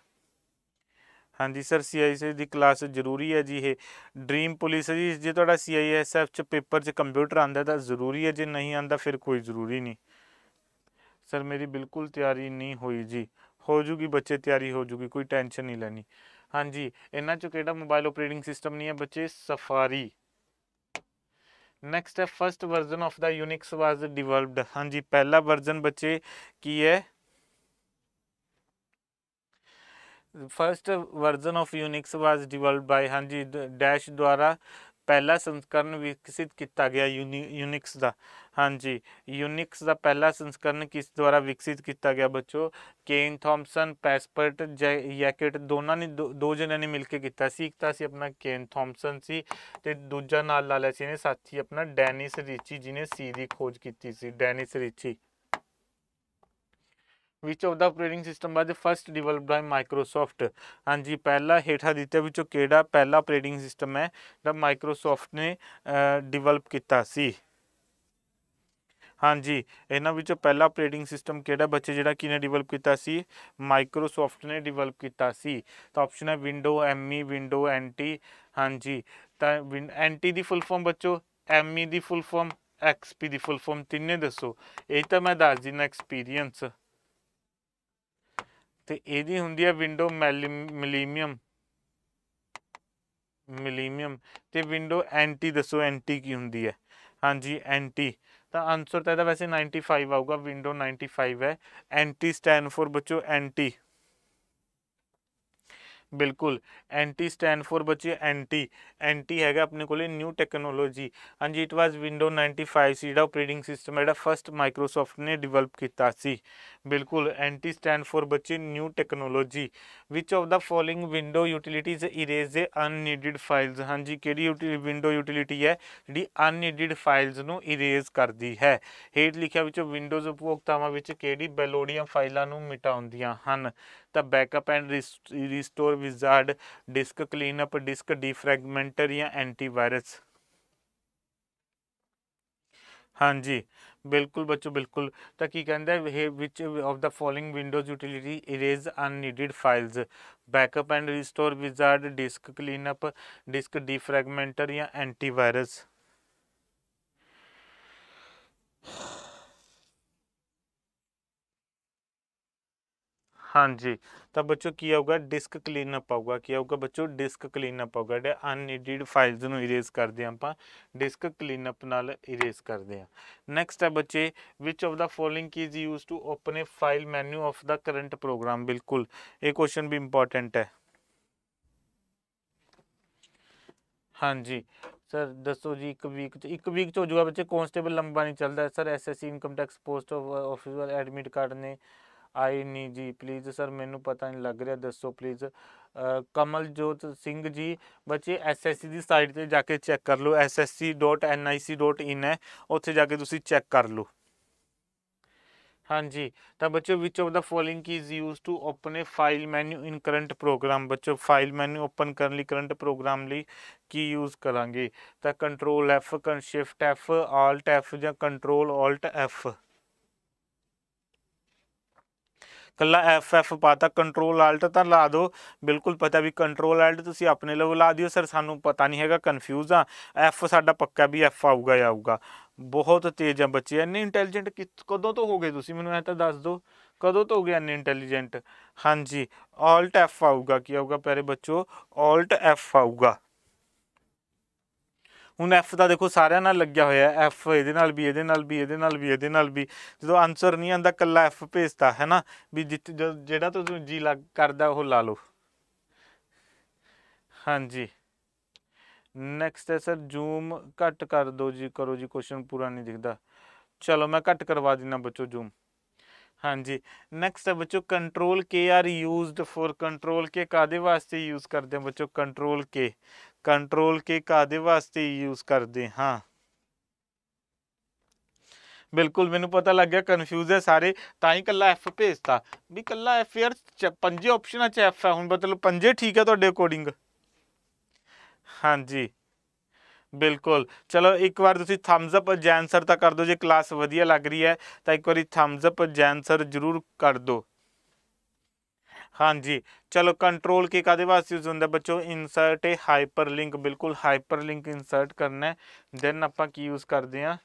ਹਾਂਜੀ ਸਰ ਸੀਆਈਐਸਐਫ ਦੀ ਕਲਾਸ ਜ਼ਰੂਰੀ ਹੈ ਜੀ ਇਹ ਡ੍ਰੀਮ ਪੁਲਿਸ ਜੀ ਜੇ ਤੁਹਾਡਾ ਸੀਆਈਐਸਐਫ ਚ ਪੇਪਰ ਚ ਕੰਪਿਊਟਰ ਆਂਦਾ ਤਾਂ ਜ਼ਰੂਰੀ ਹੈ ਜੇ ਨਹੀਂ ਆਂਦਾ ਫਿਰ ਕੋਈ ਜ਼ਰੂਰੀ ਨਹੀਂ ਸਰ ਮੇਰੀ ਬਿਲਕੁਲ ਤਿਆਰੀ ਨਹੀਂ ਹੋਈ ਜੀ ਹੋ ਜੂਗੀ ਬੱਚੇ ਤਿਆਰੀ ਹੋ ਜੂਗੀ ਕੋਈ ਟੈਨਸ਼ਨ ਨਹੀਂ ਲੈਣੀ ਹਾਂਜੀ ਇਹਨਾਂ ਚੋਂ ਕਿਹੜਾ ਮੋਬਾਈਲ ਆਪਰੇਟਿੰਗ ਸਿਸਟਮ ਨਹੀਂ ਹੈ ਬੱਚੇ ਸਫਾਰੀ ਨੈਕਸਟ ਹੈ first version of the Unix was developed ਹਾਂਜੀ ਪਹਿਲਾ ਵਰਜ਼ਨ ਬੱਚੇ ਕੀ ਹੈ first version of Unix was developed by ਹਾਂਜੀ ਡੈਸ਼ ਦੁਆਰਾ ਪਹਿਲਾ ਸੰਸਕਰਨ ਵਿਕਸਿਤ ਕੀਤਾ ਗਿਆ ਯੂਨਿਕਸ ਦਾ ਹਾਂਜੀ ਯੂਨਿਕਸ ਦਾ ਪਹਿਲਾ ਸੰਸਕਰਨ ਕਿਸ ਦੁਆਰਾ ਵਿਕਸਿਤ ਕੀਤਾ ਗਿਆ ਬੱਚੋ ਕੇਨ ਥਾਮਸਨ ਪੈਸਪਰਟ ਜੈਕਟ ਦੋਨਾਂ ਨੇ ਦੋ ਜਣਿਆਂ ਨੇ ਮਿਲ ਕੇ ਕੀਤਾ ਸੀ ਇੱਕ ਤਾਂ ਸੀ ਆਪਣਾ ਕੇਨ ਥਾਮਸਨ ਸੀ ਤੇ ਦੂਜਾ ਨਾਲ ਲਾ ਲਿਆ ਸੀ ਇਹਨੇ ਸਾਥੀ ਆਪਣਾ ਡੈਨਿਸ ਰਿਚੀ ਜਿਨੇ ਸੀ ਦੀ ਖੋਜ ਕੀਤੀ ਸੀ Dennis Ritchie which of the operating system was the first developed by Microsoft ਹਾਂਜੀ ਪਹਿਲਾ ਹੇਠਾ ਦਿੱਤੇ ਵਿੱਚੋਂ ਕਿਹੜਾ ਪਹਿਲਾ ਆਪਰੇਟਿੰਗ ਸਿਸਟਮ ਹੈ ਜਿਹੜਾ ਮਾਈਕਰੋਸਾਫਟ ਨੇ ਡਿਵੈਲਪ ਕੀਤਾ ਸੀ ਹਾਂਜੀ ਇਹਨਾਂ ਵਿੱਚੋਂ ਪਹਿਲਾ ਆਪਰੇਟਿੰਗ ਸਿਸਟਮ ਕਿਹੜਾ ਬੱਚੇ ਜਿਹੜਾ ਕਿਨੇ ਡਿਵੈਲਪ ਕੀਤਾ ਸੀ ਮਾਈਕਰੋਸਾਫਟ ਨੇ ਡਿਵੈਲਪ ਕੀਤਾ ਸੀ ਤਾਂ ਆਪਸ਼ਨ ਹੈ ਵਿੰਡੋ ਐਮਈ ਵਿੰਡੋ ਐਨਟੀ ਹਾਂਜੀ ਤਾਂ ਐਨਟੀ ਦੀ ਫੁੱਲ ਫਾਰਮ ਬੱਚੋ ਐਮਈ e ਦੀ ਫੁੱਲ ਫਾਰਮ ਐਕਸਪੀ ਦੀ ਫੁੱਲ ਫਾਰਮ ਤਿੰਨੇ ਦੱਸੋ ਇਹ ਤਾਂ ਮੈਂ ਦੱਸ ਦਿੰਨਾ ਐਕਸਪੀਰੀਅੰਸ ਤੇ ਇਹਦੀ ਹੁੰਦੀ ਹੈ ਵਿੰਡੋ ਮਿਲੀਮੀਅਮ ਮਿਲੀਮੀਅਮ ਤੇ ਵਿੰਡੋ ਐਂਟੀ ਦੱਸੋ ਐਂਟੀ ਕੀ ਹੁੰਦੀ ਹੈ ਹਾਂਜੀ ਐਂਟੀ ਤਾਂ ਆਨਸਰ ਤਾਂ ਇਹਦਾ ਵੈਸੇ 95 ਆਊਗਾ ਵਿੰਡੋ 95 ਹੈ ਐਂਟੀ ਸਟੈਂਡ ਫੋਰ ਬੱਚੋ ਐਂਟੀ ਬਿਲਕੁਲ ਐਂਟੀ ਸਟੈਂਡ ਫੋਰ ਬੱਚੇ ਐਂਟੀ ਐਂਟੀ ਹੈਗਾ ਆਪਣੇ ਕੋਲੇ ਨਿਊ ਟੈਕਨੋਲੋਜੀ ਹਾਂਜੀ ਇਟ ਵਾਸ ਵਿੰਡੋ 95 ਸੀ ਜਿਹੜਾ ਆਪਰੇਟਿੰਗ ਸਿਸਟਮ ਜਿਹੜਾ ਫਰਸਟ ਮਾਈਕਰੋਸਾਫਟ ਨੇ ਡਿਵੈਲਪ ਕੀਤਾ ਸੀ ਬਿਲਕੁਲ ਐਂਟੀ ਸਟੈਂਡ ਫੋਰ ਬੱਚੇ new technology which of the following window utilities erase the unneeded files ਹਾਂਜੀ ਕਿਹੜੀ ਵਿੰਡੋ ਯੂਟਿਲਿਟੀ ਹੈ ਜਿਹੜੀ ਅਨਨੀਡਿਡ ਫਾਈਲਸ ਨੂੰ ਇਰੇਜ਼ ਕਰਦੀ ਹੈ ਹੇਠ ਲਿਖਿਆ ਵਿੱਚ ਵਿੰਡੋਜ਼ ਉਪਭੋਗਤਾਵਾਂ ਵਿੱਚ ਕਿਹੜੀ ਬੈਲੋਡੀਅਮ ਫਾਈਲਾਂ ਨੂੰ ਮਿਟਾਉਂਦੀਆਂ ਹਨ the backup and rest restore wizard disk cleanup disk defragmenter या एंटीवायरस हाँ जी बिल्कुल बच्चों बिल्कुल तो की कहें which of the following windows utility erase unneeded files backup and restore wizard disk cleanup disk defragmenter या एंटीवायरस ਹਾਂਜੀ ਤਾਂ ਬੱਚੋ ਕੀ ਆਊਗਾ ਡਿਸਕ ਕਲੀਨ ਅਪ ਆਊਗਾ ਕੀ ਆਊਗਾ ਬੱਚੋ ਡਿਸਕ ਕਲੀਨ ਅਪ ਆਊਗਾ ਜਿਹੜੇ ਅਨਨੀਡਿਡ ਫਾਈਲਸ ਨੂੰ ਇਰੇਜ਼ ਕਰਦੇ ਆਪਾਂ ਡਿਸਕ ਕਲੀਨ ਅਪ ਨਾਲ ਇਰੇਜ਼ ਕਰਦੇ ਆ ਨੈਕਸਟ ਹੈ ਬੱਚੇ which of the following keys use to open a file menu of the current program ਬਿਲਕੁਲ ਇਹ ਕੁਐਸਚਨ ਵੀ ਇੰਪੋਰਟੈਂਟ ਹੈ ਹਾਂਜੀ ਸਰ ਦੱਸੋ ਜੀ ਇੱਕ ਵੀਕ ਚ ਇੱਕ ਵੀਕ ਚ ਹੋ ਜਾਊਗਾ ਬੱਚੇ ਕਨਸਟੇਬਲ ਲੰਬਾ ਨਹੀਂ ਚੱਲਦਾ sir SSC income tax post of officer admit card ਨੇ आई नहीं जी प्लीज़ सर मैनू पता नहीं लग रहा दसो प्लीज़ कमलजोत सिंह जी बच्चे एस एस सी की साइट पर जाके चैक कर लो S S C dot N I C dot in है उत्थे जाके चैक कर लो हाँ जी तो बच्चों which of the following key is use to open a file menu in current program बच्चों फाइल मैन्यू ओपन करने करंट प्रोग्राम लिए की यूज़ करा तो कंट्रोल एफ कन शिफ्ट एफ ऑल्ट एफ या कंट्रोल ऑल्ट एफ़ ਕੱਲਾ ਐਫ ਐਫ ਪਾਤਾ ਕੰਟਰੋਲ ਆਲਟ ਤਾਂ ਲਾ ਦਿਓ ਬਿਲਕੁਲ ਪਤਾ ਵੀ ਕੰਟਰੋਲ ਆਲਟ ਤੁਸੀਂ ਆਪਣੇ ਲਵ ਲਾ ਦਿਓ ਸਰ ਸਾਨੂੰ ਪਤਾ ਨਹੀਂ ਹੈਗਾ ਕਨਫਿਊਜ਼ ਆ ਐਫ ਸਾਡਾ ਪੱਕਾ ਵੀ ਐਫ ਆਊਗਾ ਆਊਗਾ ਬਹੁਤ ਤੇਜ਼ ਆ ਬੱਚੇ ਇੰਨੇ ਇੰਟੈਲੀਜੈਂਟ ਕਦੋਂ ਤੋਂ ਹੋ ਗਏ ਤੁਸੀਂ ਮੈਨੂੰ ਐ ਤਾਂ ਦੱਸ ਦਿਓ ਕਦੋਂ ਤੋਂ ਹੋ ਗਏ ਇੰਨੇ ਇੰਟੈਲੀਜੈਂਟ ਹਾਂਜੀ ਆਲਟ ਐਫ ਆਊਗਾ ਕੀ ਆਊਗਾ ਪਿਆਰੇ ਬੱਚੋ ਆਲਟ ਐਫ ਆਊਗਾ ਹੁਣ ਐਫ ਦਾ ਦੇਖੋ ਸਾਰਿਆਂ ਨਾਲ ਲੱਗਿਆ ਹੋਇਆ ਐਫ ਇਹਦੇ ਨਾਲ ਵੀ ਇਹਦੇ ਨਾਲ ਵੀ ਇਹਦੇ ਨਾਲ ਵੀ ਇਹਦੇ ਨਾਲ ਵੀ ਜਦੋਂ ਆਨਸਰ ਨਹੀਂ ਆਂਦਾ ਕੱਲਾ ਐਫ ਭੇਜਦਾ ਹੈ ਨਾ ਵੀ ਜਿਹੜਾ ਤੁਸੀਂ ਜੀ ਲੱਗ ਕਰਦਾ ਉਹ ਲਾ ਲਓ ਹਾਂਜੀ ਨੈਕਸਟ ਹੈ ਸਰ ਜ਼ੂਮ ਕੱਟ ਕਰ ਦਿਓ ਜੀ ਕਰੋ ਜੀ ਕੁਐਸਚਨ ਪੂਰਾ ਨਹੀਂ ਦਿਖਦਾ ਚਲੋ ਮੈਂ ਕੱਟ ਕਰਵਾ ਦਿੰਨਾ ਬੱਚੋ ਜ਼ੂਮ ਹਾਂਜੀ ਨੈਕਸਟ ਹੈ ਬੱਚੋ control K are used for control K ਕਾਦੇ ਵਾਸਤੇ ਯੂਜ਼ ਕਰਦੇ ਆ ਬੱਚੋ ਕੰਟਰੋਲ ਕੇ ਕੰਟਰੋਲ ਕੇ ਕਾਦੇ ਵਾਸਤੇ ਯੂਜ਼ ਕਰਦੇ ਹਾਂ ਬਿਲਕੁਲ ਮੈਨੂੰ ਪਤਾ ਲੱਗ ਗਿਆ ਕਨਫਿਊਜ਼ ਹੈ ਸਾਰੇ ਤਾਂ ਹੀ ਕੱਲਾ ਐਫ ਭੇਜਤਾ ਵੀ ਕੱਲਾ ਐਫ ਯਾਰ ਪੰਜੇ ਆਪਸ਼ਨਾਂ ਚ ਐਫ ਹੈ ਹੁਣ ਮਤਲਬ ਪੰਜੇ ਠੀਕ ਹੈ ਤੁਹਾਡੇ ਅਕੋਰਡਿੰਗ ਹਾਂਜੀ ਬਿਲਕੁਲ ਚਲੋ ਇੱਕ ਵਾਰ ਤੁਸੀਂ ਥੰਬਸ ਅਪ ਜੈਨ ਸਰ ਤਾਂ ਕਰ ਦਿਓ ਜੇ ਕਲਾਸ ਵਧੀਆ ਲੱਗ ਰਹੀ ਹੈ ਤਾਂ ਇੱਕ ਵਾਰੀ ਥੰਬਸ ਅਪ ਜੈਨ ਸਰ ਜਰੂਰ ਕਰ ਦਿਓ ਹਾਂਜੀ ਚਲੋ ਕੰਟਰੋਲ ਕੀ ਕਾਦੇ ਵਾਸਤੇ ਯੂਜ਼ ਹੁੰਦਾ ਬੱਚੋ ਇਨਸਰਟ ਹੈ ਹਾਈਪਰਲਿੰਕ ਬਿਲਕੁਲ ਹਾਈਪਰਲਿੰਕ ਇਨਸਰਟ ਕਰਨਾ ਹੈ ਦੈਨ ਆਪਾਂ ਕੀ ਯੂਜ਼ ਕਰਦੇ ਆ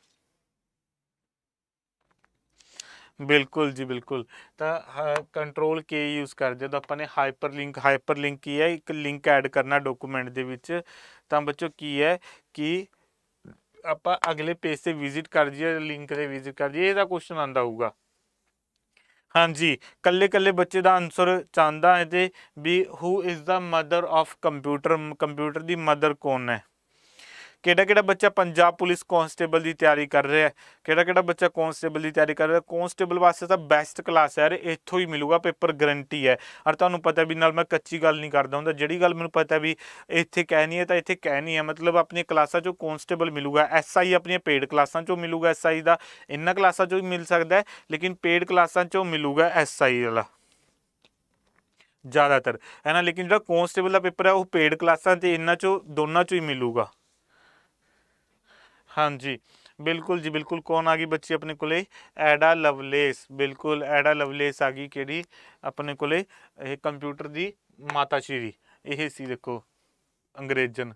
ਬਿਲਕੁਲ ਜੀ ਬਿਲਕੁਲ ਤਾਂ ਕੰਟਰੋਲ ਕੇ ਯੂਜ਼ ਕਰਦੇ ਜਦੋਂ ਆਪਾਂ ਨੇ ਹਾਈਪਰਲਿੰਕ ਹਾਈਪਰਲਿੰਕ ਕੀ ਹੈ ਇੱਕ ਲਿੰਕ ਐਡ ਕਰਨਾ ਡਾਕੂਮੈਂਟ ਦੇ ਵਿੱਚ ਤਾਂ ਬੱਚੋ ਕੀ ਹੈ ਕਿ ਆਪਾਂ ਅਗਲੇ ਪੇਜ ਤੇ ਵਿਜ਼ਿਟ ਕਰ ਜੀਏ ਲਿੰਕ ਤੇ ਵਿਜ਼ਿਟ ਕਰ ਜੀਏ ਇਹਦਾ ਕੁਐਸਚਨ ਆਂਦਾ ਹੋਊਗਾ ਹਾਂਜੀ ਕੱਲੇ ਕੱਲੇ ਬੱਚੇ ਦਾ ਆਨਸਰ ਚਾਹੁੰਦਾ ਹੈ ਤੇ ਵੀ who is the mother of computer computer ਦੀ ਮਦਰ ਕੌਣ ਹੈ ਕਿਹੜਾ ਕਿਹੜਾ ਬੱਚਾ ਪੰਜਾਬ ਪੁਲਿਸ ਕਾਂਸਟੇਬਲ ਦੀ ਤਿਆਰੀ ਕਰ ਰਿਹਾ ਹੈ ਕਿਹੜਾ ਕਿਹੜਾ ਬੱਚਾ ਕਾਂਸਟੇਬਲ ਦੀ ਤਿਆਰੀ ਕਰ ਰਿਹਾ ਕਾਂਸਟੇਬਲ ਵਾਸਤੇ ਤਾਂ ਬੈਸਟ ਕਲਾਸ ਹੈ ਯਾਰ ਇੱਥੋਂ ਹੀ ਮਿਲੂਗਾ ਪੇਪਰ ਗਰੰਟੀ ਹੈ ਔਰ ਤੁਹਾਨੂੰ ਪਤਾ ਵੀ ਨਾਲ ਮੈਂ ਕੱਚੀ ਗੱਲ ਨਹੀਂ ਕਰਦਾ ਹੁੰਦਾ ਜਿਹੜੀ ਗੱਲ ਮੈਨੂੰ ਪਤਾ ਵੀ ਇੱਥੇ ਕਹਿਣੀ ਹੈ ਤਾਂ ਇੱਥੇ ਕਹਿਣੀ ਹੈ ਮਤਲਬ ਆਪਣੀ ਕਲਾਸਾਂ ਚੋਂ ਕਾਂਸਟੇਬਲ ਮਿਲੂਗਾ ਐਸਆਈ ਆਪਣੀਆਂ ਪੇਡ ਕਲਾਸਾਂ ਚੋਂ ਮਿਲੂਗਾ ਐਸਆਈ ਦਾ ਇੰਨਾ ਕਲਾਸਾਂ ਚੋਂ ਮਿਲ ਸਕਦਾ ਹੈ ਲੇਕਿਨ ਪੇਡ ਕਲਾਸਾਂ ਚੋਂ ਮਿਲੂਗਾ ਐਸਆਈ ਵਾਲਾ ਜ਼ਿਆਦਾਤਰ ਹੈ ਨਾ ਲੇਕਿਨ ਜਿਹੜਾ ਕਾਂਸਟੇਬਲ ਦਾ ਪੇਪਰ ਹੈ ਉਹ ਪੇਡ ਕਲਾਸਾਂ ਤੇ ਇੰਨਾ ਚੋਂ ਦੋਨਾਂ ਚੋਂ ਹੀ ਮਿਲੂਗਾ हाँ जी बिल्कुल जी बिल्कुल कौन आ गई बच्ची अपने को एडा लवलेस बिल्कुल एडा लवलेस आ गई कि अपने को कंप्यूटर की माता श्री यह सी देखो अंग्रेजन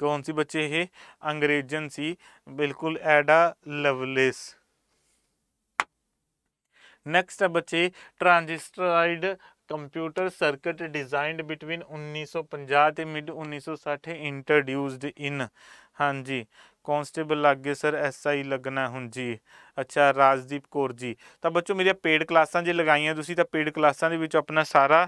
कौन सी बच्चे ये अंग्रेजन सी बिल्कुल एडा लवलेस नैक्सट है बच्चे transistorized computer circuit designed between 1950 सौ ਮਿਡ 1960 इन हाँ जी ਕਾਂਸਟੇਬਲ ਲੱਗ ਗਏ ਸਰ ਐਸਆਈ ਲੱਗਣਾ ਹੁਣ ਜੀ ਅੱਛਾ ਰਾਜਦੀਪ ਕੌਰ ਜੀ ਤਾਂ ਬੱਚੋ ਮੇਰੀਆਂ ਪੇਡ ਕਲਾਸਾਂ ਜੇ ਲਗਾਈਆਂ ਤੁਸੀਂ ਤਾਂ ਪੇਡ ਕਲਾਸਾਂ ਦੇ ਵਿੱਚ ਆਪਣਾ ਸਾਰਾ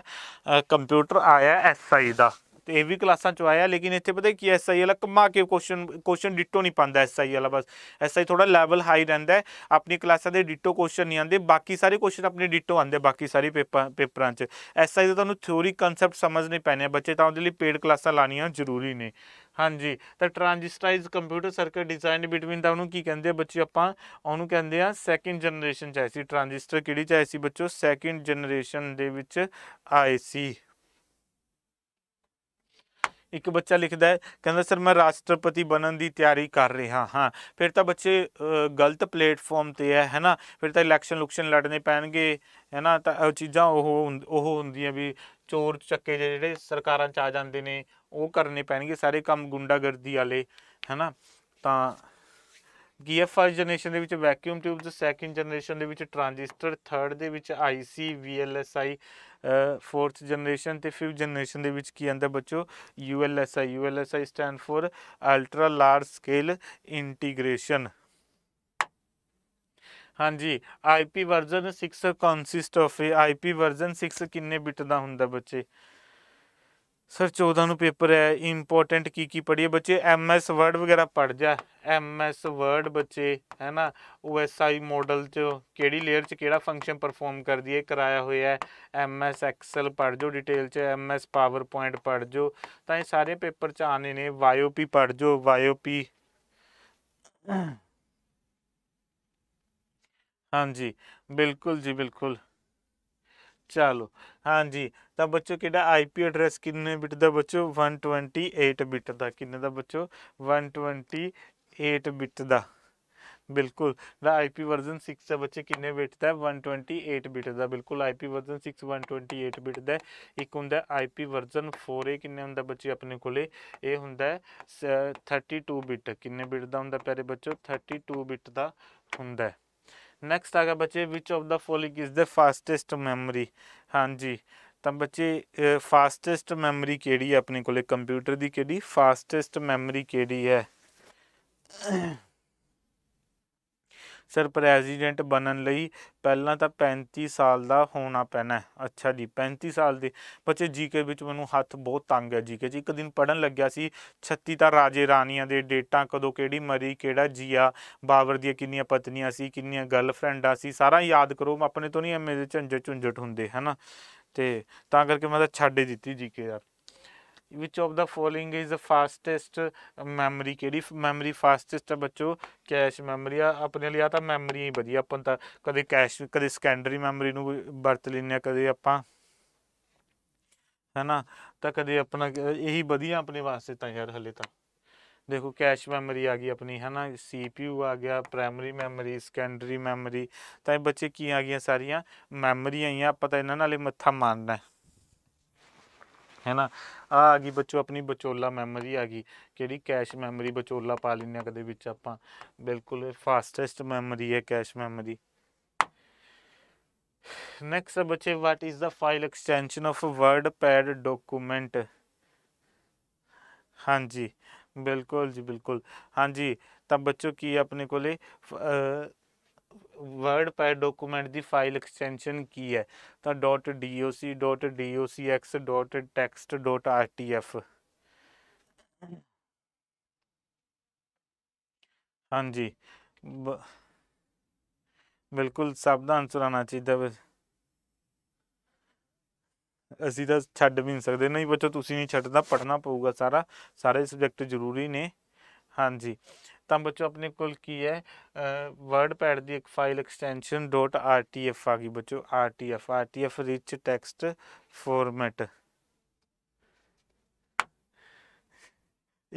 ਕੰਪਿਊਟਰ ਆਇਆ ਐਸਆਈ ਦਾ ਤੇ ਇਹ ਵੀ ਕਲਾਸਾਂ ਚ ਆਇਆ ਲੇਕਿਨ ਇੱਥੇ ਪਤਾ ਕੀ ਐਸਆਈ ਵਾਲਾ ਕਮਾ ਕੇ ਕੁਐਸਚਨ ਕੁਐਸਚਨ ਡਿਟੋ ਨਹੀਂ ਪਾਉਂਦਾ ਐਸਆਈ ਵਾਲਾ ਬਸ ਐਸਆਈ ਥੋੜਾ ਲੈਵਲ ਹਾਈ ਰਹਿੰਦਾ ਆਪਣੀ ਕਲਾਸਾਂ ਦੇ ਡਿਟੋ ਕੁਐਸਚਨ ਨਹੀਂ ਆਉਂਦੇ ਬਾਕੀ ਸਾਰੇ ਕੁਐਸਚਨ ਆਪਣੇ ਡਿਟੋ ਆਉਂਦੇ ਬਾਕੀ ਸਾਰੇ ਪੇਪਰ ਪੇਪਰਾਂ ਚ ਐਸਆਈ ਦਾ ਤੁਹਾਨੂੰ ਥਿਉਰੀ ਕਨਸੈਪਟ ਸਮਝਨੇ ਪੈਣੇ ਬੱਚੇ ਤਾਂ ਉਹਦੇ ਲਈ ਪੇਡ ਕਲਾਸਾਂ ਲਾਣੀਆਂ ਜ਼ਰੂਰੀ ਨੇ ਹਾਂਜੀ ਤਾਂ transistorized computer circuit design between ਦਾ ਉਹਨੂੰ ਕੀ ਕਹਿੰਦੇ ਆ ਬੱਚੇ ਆਪਾਂ ਉਹਨੂੰ ਕਹਿੰਦੇ ਆ ਸੈਕਿੰਡ ਜਨਰੇਸ਼ਨ ਚ ਐਸੀ ਟ੍ਰਾਂਜਿਸਟਰ ਕਿਹੜੀ ਚ ਐਸੀ ਬੱਚੋ ਸੈਕਿੰਡ ਜਨਰੇਸ਼ਨ ਦੇ ਵਿੱਚ ਆਈਸੀ ਇੱਕ ਬੱਚਾ ਲਿਖਦਾ ਹੈ ਕਹਿੰਦਾ ਸਰ ਮੈਂ ਰਾਸ਼ਟਰਪਤੀ ਬਣਨ ਦੀ ਤਿਆਰੀ ਕਰ ਰਿਹਾ ਹਾਂ ਫਿਰ ਤਾਂ ਬੱਚੇ ਗਲਤ ਪਲੇਟਫਾਰਮ ਤੇ ਹੈ ਹੈਨਾ ਫਿਰ ਤਾਂ ਇਲੈਕਸ਼ਨ ਲੁਕਸ਼ਨ ਲੜਨੇ ਪੈਣਗੇ ਹੈਨਾ ਤਾਂ ਉਹ ਚੀਜ਼ਾਂ ਉਹ ਉਹ ਹੁੰਦੀਆਂ ਵੀ ਚੋਰ ਚੱਕੇ ਜਿਹੜੇ ਸਰਕਾਰਾਂ ਚ ਆ ਜਾਂਦੇ ਨੇ ਉਹ ਕਰਨੇ ਪੈਣਗੇ ਸਾਰੇ ਕੰਮ ਗੁੰਡਾਗਰਦੀ ਵਾਲੇ ਹੈਨਾ ਤਾਂ ਗੀਅਰ ਫਸਟ ਜਨਰੇਸ਼ਨ ਦੇ ਵਿੱਚ ਵੈਕਿਊਮ ਟਿਊਬ ਸੈਕਿੰਡ ਜਨਰੇਸ਼ਨ ਦੇ ਵਿੱਚ ਟ੍ਰਾਂਜਿਸਟਰ ਥਰਡ ਦੇ ਵਿੱਚ ਆਈਸੀ ਵੀਐਲਐਸਆਈ ਫੋਰਥ ਜਨਰੇਸ਼ਨ ਤੇ ਫਿਫਥ ਜਨਰੇਸ਼ਨ ਦੇ ਵਿੱਚ ਕੀ ਆਂਦਾ ਬੱਚੋ ULSI ULSI stand for ultra large scale integration ਹਾਂਜੀ IP version 6 consist of IP version 6 ਕਿੰਨੇ ਬਿਟ ਦਾ ਹੁੰਦਾ ਬੱਚੇ ਸਰ 14 ਨੂੰ ਪੇਪਰ ਹੈ ਇੰਪੋਰਟੈਂਟ ਕੀ ਕੀ ਪੜ੍ਹੀਏ ਬੱਚੇ ਐਮ ਐਸ ਵਰਡ ਵਗੈਰਾ ਪੜ ਜਾ ਐਮ ਐਸ ਵਰਡ ਬੱਚੇ ਹੈ ਨਾ ਓ ਐਸ ਆਈ ਮਾਡਲ ਚ ਕਿਹੜੀ ਲੇਅਰ ਚ ਕਿਹੜਾ ਫੰਕਸ਼ਨ ਪਰਫਾਰਮ ਕਰਦੀ ਹੈ ਕਰਾਇਆ ਹੋਇਆ ਹੈ ਐਮ ਐਸ ਐਕਸਲ ਪੜ ਜੋ ਡਿਟੇਲ ਚ ਐਮ ਐਸ ਪਾਵਰ ਪੁਆਇੰਟ ਪੜ ਜੋ ਤਾਂ ਇਹ ਸਾਰੇ ਪੇਪਰ ਚ ਆਨੇ ਨੇ ਵਾਈਓਪੀ ਪੜ ਜੋ ਵਾਈਓਪੀ ਹਾਂਜੀ ਬਿਲਕੁਲ ਜੀ ਬਿਲਕੁਲ ਚਲੋ ਹਾਂਜੀ ਤਾਂ ਬੱਚੋ ਕਿਹੜਾ ਆਈਪੀ ਐਡਰੈਸ ਕਿੰਨੇ ਬਿਟ ਦਾ ਬੱਚੋ 128 ਬਿਟ ਦਾ ਕਿੰਨੇ ਦਾ ਬੱਚੋ 128 ਬਿਟ ਦਾ ਬਿਲਕੁਲ ਦਾ ਆਈਪੀ ਵਰਜ਼ਨ 6 ਦਾ ਬੱਚੇ ਕਿੰਨੇ ਬਿਟ ਦਾ 128 ਬਿਟ ਦਾ ਬਿਲਕੁਲ ਆਈਪੀ ਵਰਜ਼ਨ 6 128 ਬਿਟ ਦਾ ਇੱਕ ਹੁੰਦਾ ਆਈਪੀ ਵਰਜ਼ਨ 4 ਇਹ ਕਿੰਨੇ ਹੁੰਦਾ ਬੱਚੇ ਆਪਣੇ ਕੋਲੇ ਇਹ ਹੁੰਦਾ 32 ਬਿਟ ਕਿੰਨੇ ਬਿਟ ਦਾ ਹੁੰਦਾ ਪਿਆਰੇ ਬੱਚੋ 32 ਬਿਟ ਦਾ ਹੁੰਦਾ ਨੈਕਸਟ ਆ ਗਿਆ ਬੱਚੇ which of the following is the fastest memory ਹਾਂਜੀ ਤਾਂ ਬੱਚੇ ਫਾਸਟੈਸਟ ਮੈਮਰੀ ਕਿਹੜੀ ਹੈ ਆਪਣੇ ਕੋਲੇ ਕੰਪਿਊਟਰ ਦੀ ਕਿਹੜੀ ਫਾਸਟੈਸਟ ਮੈਮਰੀ ਕਿਹੜੀ ਹੈ ਸਰ ਪ੍ਰੈਜ਼ੀਡੈਂਟ ਬਣਨ ਲਈ ਪਹਿਲਾਂ ਤਾਂ 35 ਸਾਲ ਦਾ ਹੋਣਾ ਪੈਣਾ ਅੱਛਾ ਜੀ 35 ਸਾਲ ਦੇ ਬੱਚੇ ਜੀਕੇ ਵਿੱਚ ਮੈਨੂੰ ਹੱਥ ਬਹੁਤ ਤੰਗ ਹੈ ਜੀਕੇ ਜੀ ਇੱਕ ਦਿਨ ਪੜਨ ਲੱਗਿਆ ਸੀ 36 ਤਾਂ ਰਾਜੇ ਰਾਣੀਆਂ ਦੇ ਡੇਟਾ ਕਦੋਂ ਕਿਹੜੀ ਮਰੀ ਕਿਹੜਾ ਜੀਆ ਬਾਬਰ ਦੀਆਂ ਕਿੰਨੀਆਂ ਪਤਨੀਆਂ ਸੀ ਕਿੰਨੀਆਂ ਗਰਲਫ੍ਰੈਂਡਾਂ ਸੀ ਸਾਰਾ ਯਾਦ ਕਰੋ ਆਪਣੇ ਤੋਂ ਨਹੀਂ ਐਵੇਂ ਦੇ ਝੰਜਟ ਝੁੰਜਟ ਹੁੰਦੇ ਹਨਾ ਤੇ ਤਾਂ ਕਰਕੇ ਮੈਂ ਤਾਂ ਛੱਡ ਦਿੱਤੀ ਜੀਕੇ ਯਾਰ which of the following is the fastest memory ਕਿਹੜੀ ਮੈਮਰੀ ਫਾਸਟੈਸਟ ਹੈ ਬੱਚੋ ਕੈਸ਼ ਮੈਮਰੀ ਆ ਆਪਣੇ ਲਈ ਆ ਤਾਂ ਮੈਮਰੀ ਹੀ ਵਧੀਆ ਆਪਾਂ ਤਾਂ ਕਦੇ ਕੈਸ਼ ਕਦੇ ਸੈਕੰਡਰੀ ਮੈਮਰੀ ਨੂੰ ਵਰਤ ਲੈਂਦੇ ਕਦੇ ਆਪਾਂ ਹੈਨਾ ਤਾਂ ਕਦੇ ਆਪਣਾ ਇਹੀ ਵਧੀਆ ਆਪਣੇ ਵਾਸਤੇ ਤਾਂ ਯਾਰ ਹਲੇ ਤਾਂ ਦੇਖੋ ਕੈਸ਼ ਮੈਮਰੀ ਆ ਗਈ ਆਪਣੀ ਹੈਨਾ ਸੀਪੀਯੂ ਆ ਗਿਆ ਪ੍ਰਾਇਮਰੀ ਮੈਮਰੀ ਸੈਕੰਡਰੀ ਮੈਮਰੀ ਤਾਂ ਇਹ ਬੱਚੇ ਕੀ ਆ ਗਈਆਂ ਸਾਰੀਆਂ ਮੈਮਰੀਆਂ ਆਈਆਂ ਆਪਾਂ ਤਾਂ ਇਹਨਾਂ ਨਾਲੇ ਮੱਥਾ ਮਾਰਨਾ है ना ਆ ਆ ਗਈ ਬੱਚੋ ਆਪਣੀ ਬਚੋਲਾ ਮੈਮਰੀ ਆ ਗਈ ਕਿਹੜੀ ਕੈਸ਼ ਮੈਮਰੀ ਬਚੋਲਾ ਪਾ ਲੈਂਦੇ ਆ ਕਦੇ ਵਿੱਚ ਆਪਾਂ ਬਿਲਕੁਲ ਫਾਸਟੈਸਟ ਮੈਮਰੀ ਹੈ ਕੈਸ਼ ਮੈਮਰੀ ਨੈਕਸਟ ਬੱਚੇ what is the file extension of WordPad document ਹਾਂਜੀ ਬਿਲਕੁਲ ਜੀ ਬਿਲਕੁਲ ਹਾਂਜੀ ਤਾਂ ਬੱਚੋ ਕੀ ਆਪਣੇ ਕੋਲੇ ਵਰਡ ਪੈ ਡਾਕੂਮੈਂਟ ਦੀ ਫਾਈਲ ਐਕਸਟੈਂਸ਼ਨ ਕੀ ਹੈ ਤਾਂ .doc .docx .text .rtf ਹਾਂਜੀ ਬਿਲਕੁਲ ਸਭ ਦਾ ਆਨਸਰ ਆਣਾ ਚਾਹੀਦਾ ਵੇ ਅਸੀਂ ਤਾਂ ਛੱਡ ਵੀ ਨਹੀਂ ਸਕਦੇ ਨਹੀਂ ਬੱਚੋ ਤੁਸੀਂ ਨਹੀਂ ਛੱਡਦਾ ਪੜਨਾ ਪਊਗਾ ਸਾਰਾ ਸਾਰੇ ਸਬਜੈਕਟ ਜ਼ਰੂਰੀ ਨੇ ਹਾਂਜੀ ਤਾਂ ਬੱਚੋ ਆਪਣੇ ਕੋਲ ਕੀ ਹੈ ਵਰਡਪੈਡ ਦੀ ਇੱਕ ਫਾਈਲ ਐਕਸਟੈਂਸ਼ਨ .rtf ਆ ਗਈ ਬੱਚੋ rtf rtf rich text format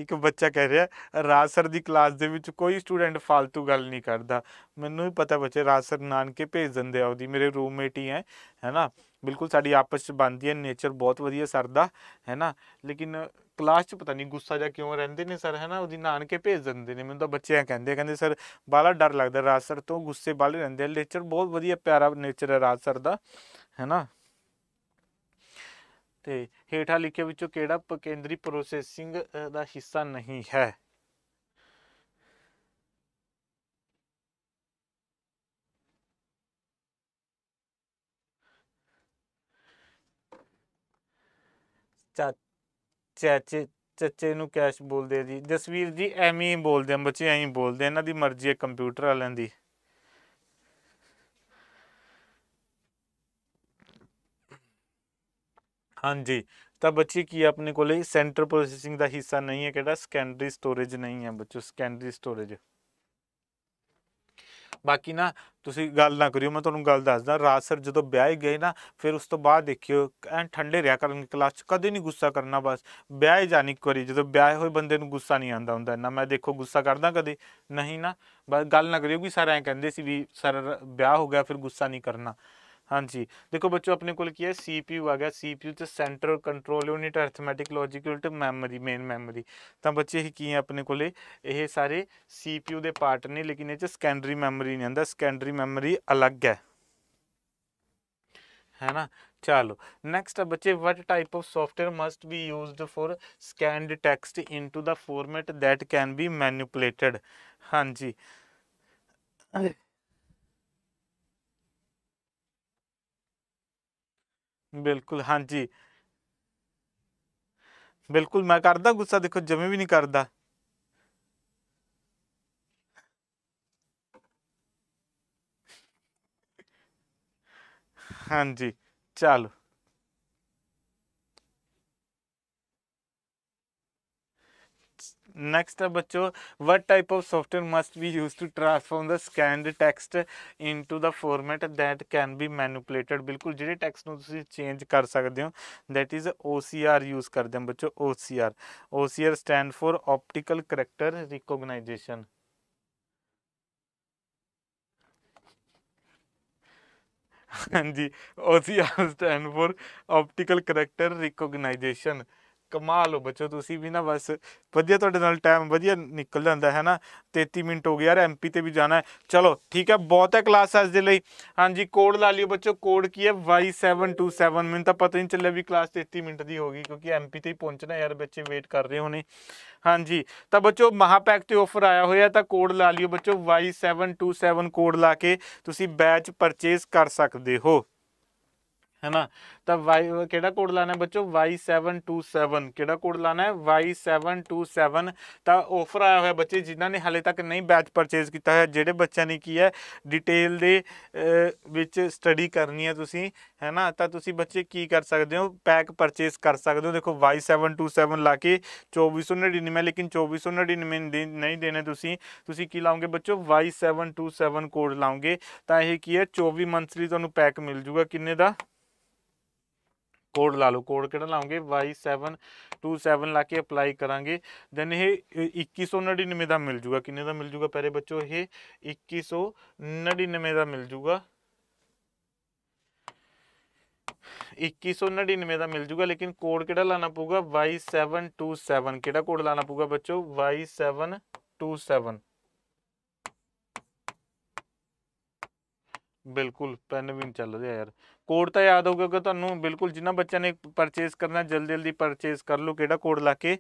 ਇੱਕ ਬੱਚਾ ਕਹਿ ਰਿਹਾ ਰਾਜ ਸਰ ਦੀ ਕਲਾਸ ਦੇ ਵਿੱਚ ਕੋਈ ਸਟੂਡੈਂਟ ਫालतू ਗੱਲ ਨਹੀਂ ਕਰਦਾ ਮੈਨੂੰ ਵੀ ਪਤਾ ਬੱਚੇ ਰਾਜ ਸਰ ਨਾਨਕੇ ਭੇਜ ਦਿੰਦੇ ਆ ਉਹਦੀ ਮੇਰੇ ਰੂਮਮੇਟ ਹੀ ਹੈ ਹੈਨਾ ਬਿਲਕੁਲ ਸਾਡੀ ਆਪਸ ਚ ਬਣਦੀ ਹੈ ਨੇਚਰ ਬਹੁਤ ਵਧੀਆ ਸਰ ਦਾ ਹੈ ਨਾ ਲੇਕਿਨ ਕਲਾਸ ਚ ਪਤਾ ਨਹੀਂ ਗੁੱਸਾ ਜਾਂ ਕਿਉਂ ਰਹਿੰਦੇ ਨੇ ਸਰ ਹੈ ਨਾ ਉਹਦੀ ਨਾਨਕੇ ਭੇਜ ਦਿੰਦੇ ਨੇ ਮੈਨੂੰ ਤਾਂ ਬੱਚੇ ਆ ਕਹਿੰਦੇ ਕਹਿੰਦੇ ਸਰ ਬਾਲਾ ਡਰ ਲੱਗਦਾ ਰਾਜ ਸਰ ਤੋਂ ਗੁੱਸੇ ਬਾਲੇ ਰਹਿੰਦੇ ਨੇਚਰ ਬਹੁਤ ਵਧੀਆ ਪਿਆਰਾ ਨੇਚਰ ਹੈ ਰਾਜ ਸਰ ਦਾ ਹੈ ਨਾ ਤੇ ਹੇਠਾਂ ਲਿਖੇ ਵਿੱਚੋਂ ਕਿਹੜਾ ਕੇਂਦਰੀ ਪ੍ਰੋਸੈਸਿੰਗ ਦਾ ਹਿੱਸਾ ਨਹੀਂ ਹੈ ਚਾਚੇ ਚਾਚੇ ਨੂੰ ਕੈਸ਼ ਬੋਲਦੇ ਜੀ ਜਸਵੀਰ ਜੀ ਐਵੇਂ ਹੀ ਬੋਲਦੇ ਆ ਬੱਚੇ ਐਵੇਂ ਬੋਲਦੇ ਇਹਨਾਂ ਦੀ ਮਰਜ਼ੀ ਹੈ ਕੰਪਿਊਟਰ ਵਾਲਿਆਂ ਦੀ ਹਾਂਜੀ ਤਾਂ ਬੱਚੇ ਕੀ ਆਪਣੇ ਕੋਲੇ ਸੈਂਟਰ ਪ੍ਰੋਸੈਸਿੰਗ ਦਾ ਹਿੱਸਾ ਨਹੀਂ ਹੈ ਕਿਹੜਾ ਸੈਕੰਡਰੀ ਸਟੋਰੇਜ ਨਹੀਂ ਹੈ ਬੱਚੋ ਸੈਕੰਡਰੀ ਸਟੋਰੇਜ ਬਾਕੀ ਨਾ ਤੁਸੀਂ ਗੱਲ ਨਾ ਕਰਿਓ ਮੈਂ ਤੁਹਾਨੂੰ ਗੱਲ ਦੱਸਦਾ ਰਾਜ ਸਰ ਜਦੋਂ ਵਿਆਹ ਹੀ ਗਏ ਨਾ ਫਿਰ ਉਸ ਤੋਂ ਬਾਅਦ ਦੇਖਿਓ ਐਂ ਠੰਡੇ ਰਿਆ ਕਰਨ ਕਲਾਸ ਚ ਕਦੇ ਨਹੀਂ ਗੁੱਸਾ ਕਰਨਾ ਬਸ ਵਿਆਹ ਜਾਣੀ ਕਰੀ ਜਦੋਂ ਵਿਆਹ ਹੋਏ ਬੰਦੇ ਨੂੰ ਗੁੱਸਾ ਨਹੀਂ ਆਂਦਾ ਹੁੰਦਾ ਨਾ ਮੈਂ ਦੇਖੋ ਗੁੱਸਾ ਕਰਦਾ ਕਦੇ ਨਹੀਂ ਨਾ ਬਸ ਗੱਲ ਨਾ ਕਰਿਓ ਕਿ ਸਾਰੇ ਐਂ ਕਹਿੰਦੇ ਸੀ ਵੀ ਸਰ ਵਿਆਹ ਹੋ ਗਿਆ ਫਿਰ ਗੁੱਸਾ ਨਹੀਂ ਕਰਨਾ हाँ जी देखो बच्चों अपने को है सी पी यू आ गया सी पी यू तो center control unit arithmetic logic unit memory main memory तो बच्चे की की अपने को ये सारे सी पी यू के पार्ट ने लेकिन ये सकेंडरी मैमरी नहीं आता सकेंडरी मैमरी अलग है है ना चलो नेक्स्ट है बच्चे what type of software must be use for scanned into the format that can be manipulated हाँ जी ਬਿਲਕੁਲ ਹਾਂਜੀ ਬਿਲਕੁਲ ਮੈਂ ਕਰਦਾ ਗੁੱਸਾ ਦੇਖੋ ਜਮੇ ਵੀ ਨਹੀਂ ਕਰਦਾ ਹਾਂਜੀ ਚਲੋ नेक्स्ट है बच्चों what type of software must be use to transform the scan text into the format that can be manipulated बिल्कुल जो टैक्स चेंज कर सकते हो that is O C R use करते दें बच्चों O C R O C R stand for optical character recognition हाँ जी O C R stand for optical character recognition ਕਮਾਲ ਹੋ ਬੱਚੋ ਤੁਸੀਂ ਵੀ ਨਾ ਬਸ ਵਧੀਆ ਤੁਹਾਡੇ ਨਾਲ ਟਾਈਮ ਵਧੀਆ ਨਿਕਲ ਜਾਂਦਾ ਹੈ ਨਾ 33 ਮਿੰਟ ਹੋ ਗਏ ਯਾਰ ਐਮਪੀ ਤੇ ਵੀ ਜਾਣਾ ਚਲੋ ਠੀਕ ਹੈ ਬਹੁਤ ਹੈ ਕਲਾਸ ਅੱਜ ਦੇ ਲਈ ਹਾਂਜੀ ਕੋਡ ਲਾ ਲਿਓ ਬੱਚੋ ਕੋਡ ਕੀ ਹੈ Y727 ਮੈਨੂੰ ਤਾਂ ਪਤਾ ਨਹੀਂ ਚੱਲਿਆ ਵੀ ਕਲਾਸ 33 ਮਿੰਟ ਦੀ ਹੋ ਗਈ ਕਿਉਂਕਿ ਐਮਪੀ ਤੇ ਹੀ ਪਹੁੰਚਣਾ ਯਾਰ ਬੱਚੇ ਵੇਟ ਕਰ ਰਹੇ ਹੋਣੇ ਹਾਂਜੀ ਤਾਂ ਬੱਚੋ ਮਹਾਪੈਕ ਤੇ ਆਫਰ ਆਇਆ ਹੋਇਆ ਤਾਂ ਕੋਡ ਲਾ ਲਿਓ ਬੱਚੋ Y727 ਕੋਡ ਲਾ ਕੇ ਤੁਸੀਂ ਬੈਚ ਪਰਚੇਸ ਕਰ ਸਕਦੇ ਹੋ ਹੈਨਾ ਤਾਂ ਵਾਈ ਕਿਹੜਾ ਕੋਡ ਲਾਣਾ ਹੈ ਬੱਚੋ Y727 ਕਿਹੜਾ ਕੋਡ ਲਾਣਾ ਹੈ Y727 ਤਾਂ ਆਫਰ ਆਇਆ ਹੋਇਆ ਬੱਚੇ ਜਿਨ੍ਹਾਂ ਨੇ ਹਾਲੇ ਤੱਕ ਨਹੀਂ ਬੈਚ ਪਰਚੇਸ ਕੀਤਾ ਹੈ ਜਿਹੜੇ ਬੱਚਿਆਂ ਨੇ ਕੀ ਹੈ ਡਿਟੇਲ ਦੇ ਵਿੱਚ ਸਟੱਡੀ ਕਰਨੀ ਹੈ ਤੁਸੀਂ ਹੈਨਾ ਤਾਂ ਤੁਸੀਂ ਬੱਚੇ ਕੀ ਕਰ ਸਕਦੇ ਹੋ ਪੈਕ ਪਰਚੇਸ ਕਰ ਸਕਦੇ ਹੋ ਦੇਖੋ Y727 ਲਾ ਕੇ 2499 ਲੇਕਿਨ 2499 ਨਹੀਂ ਦੇਣੇ ਤੁਸੀਂ ਤੁਸੀਂ ਕੀ ਲਾਉਂਗੇ ਬੱਚੋ Y727 ਕੋਡ ਲਾਉਂਗੇ ਤਾਂ ਇਹ ਕੀ ਹੈ 24 ਮੰਥਲੀ ਤੁਹਾਨੂੰ ਪੈਕ ਮਿਲ ਜੂਗਾ ਕਿੰਨੇ ਦਾ कोड ला लो कोड कि लाओगे वाई सैवन टू सैवन ला के अपलाई करा दैन ये इक्की सौ नड़िनवे का मिल जूगा किन्ने मिल जूगा पेरे बच्चों ये इक्की सौ नड़िनवे का मिल जूगा इक्की सौ नड़िनवे का मिल जूगा लेकिन कोड कि लाना पेगा वाई सैवन टू सैवन किड लाना पेगा बच्चो वाई सैवन टू सैवन बिल्कुल पेन भी नहीं चल रहा यार ਕੋਡ ਤਾਂ ਯਾਦ ਹੋਊਗਾ ਕਿ ਤੁਹਾਨੂੰ ਬਿਲਕੁਲ ਜਿੰਨਾ ਬੱਚਿਆਂ ਨੇ ਪਰਚੇਸ ਕਰਨਾ ਜਲਦੀ ਜਲਦੀ ਪਰਚੇਸ ਕਰ ਲਓ ਕਿਹੜਾ ਕੋਡ ਲਾ ਕੇ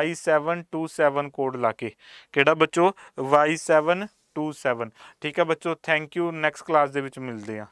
Y727 ਕੋਡ ਲਾ ਕੇ ਕਿਹੜਾ ਬੱਚੋ Y727 ਠੀਕ ਹੈ ਬੱਚੋ ਥੈਂਕ ਯੂ ਨੈਕਸਟ ਕਲਾਸ ਦੇ ਵਿੱਚ ਮਿਲਦੇ ਆ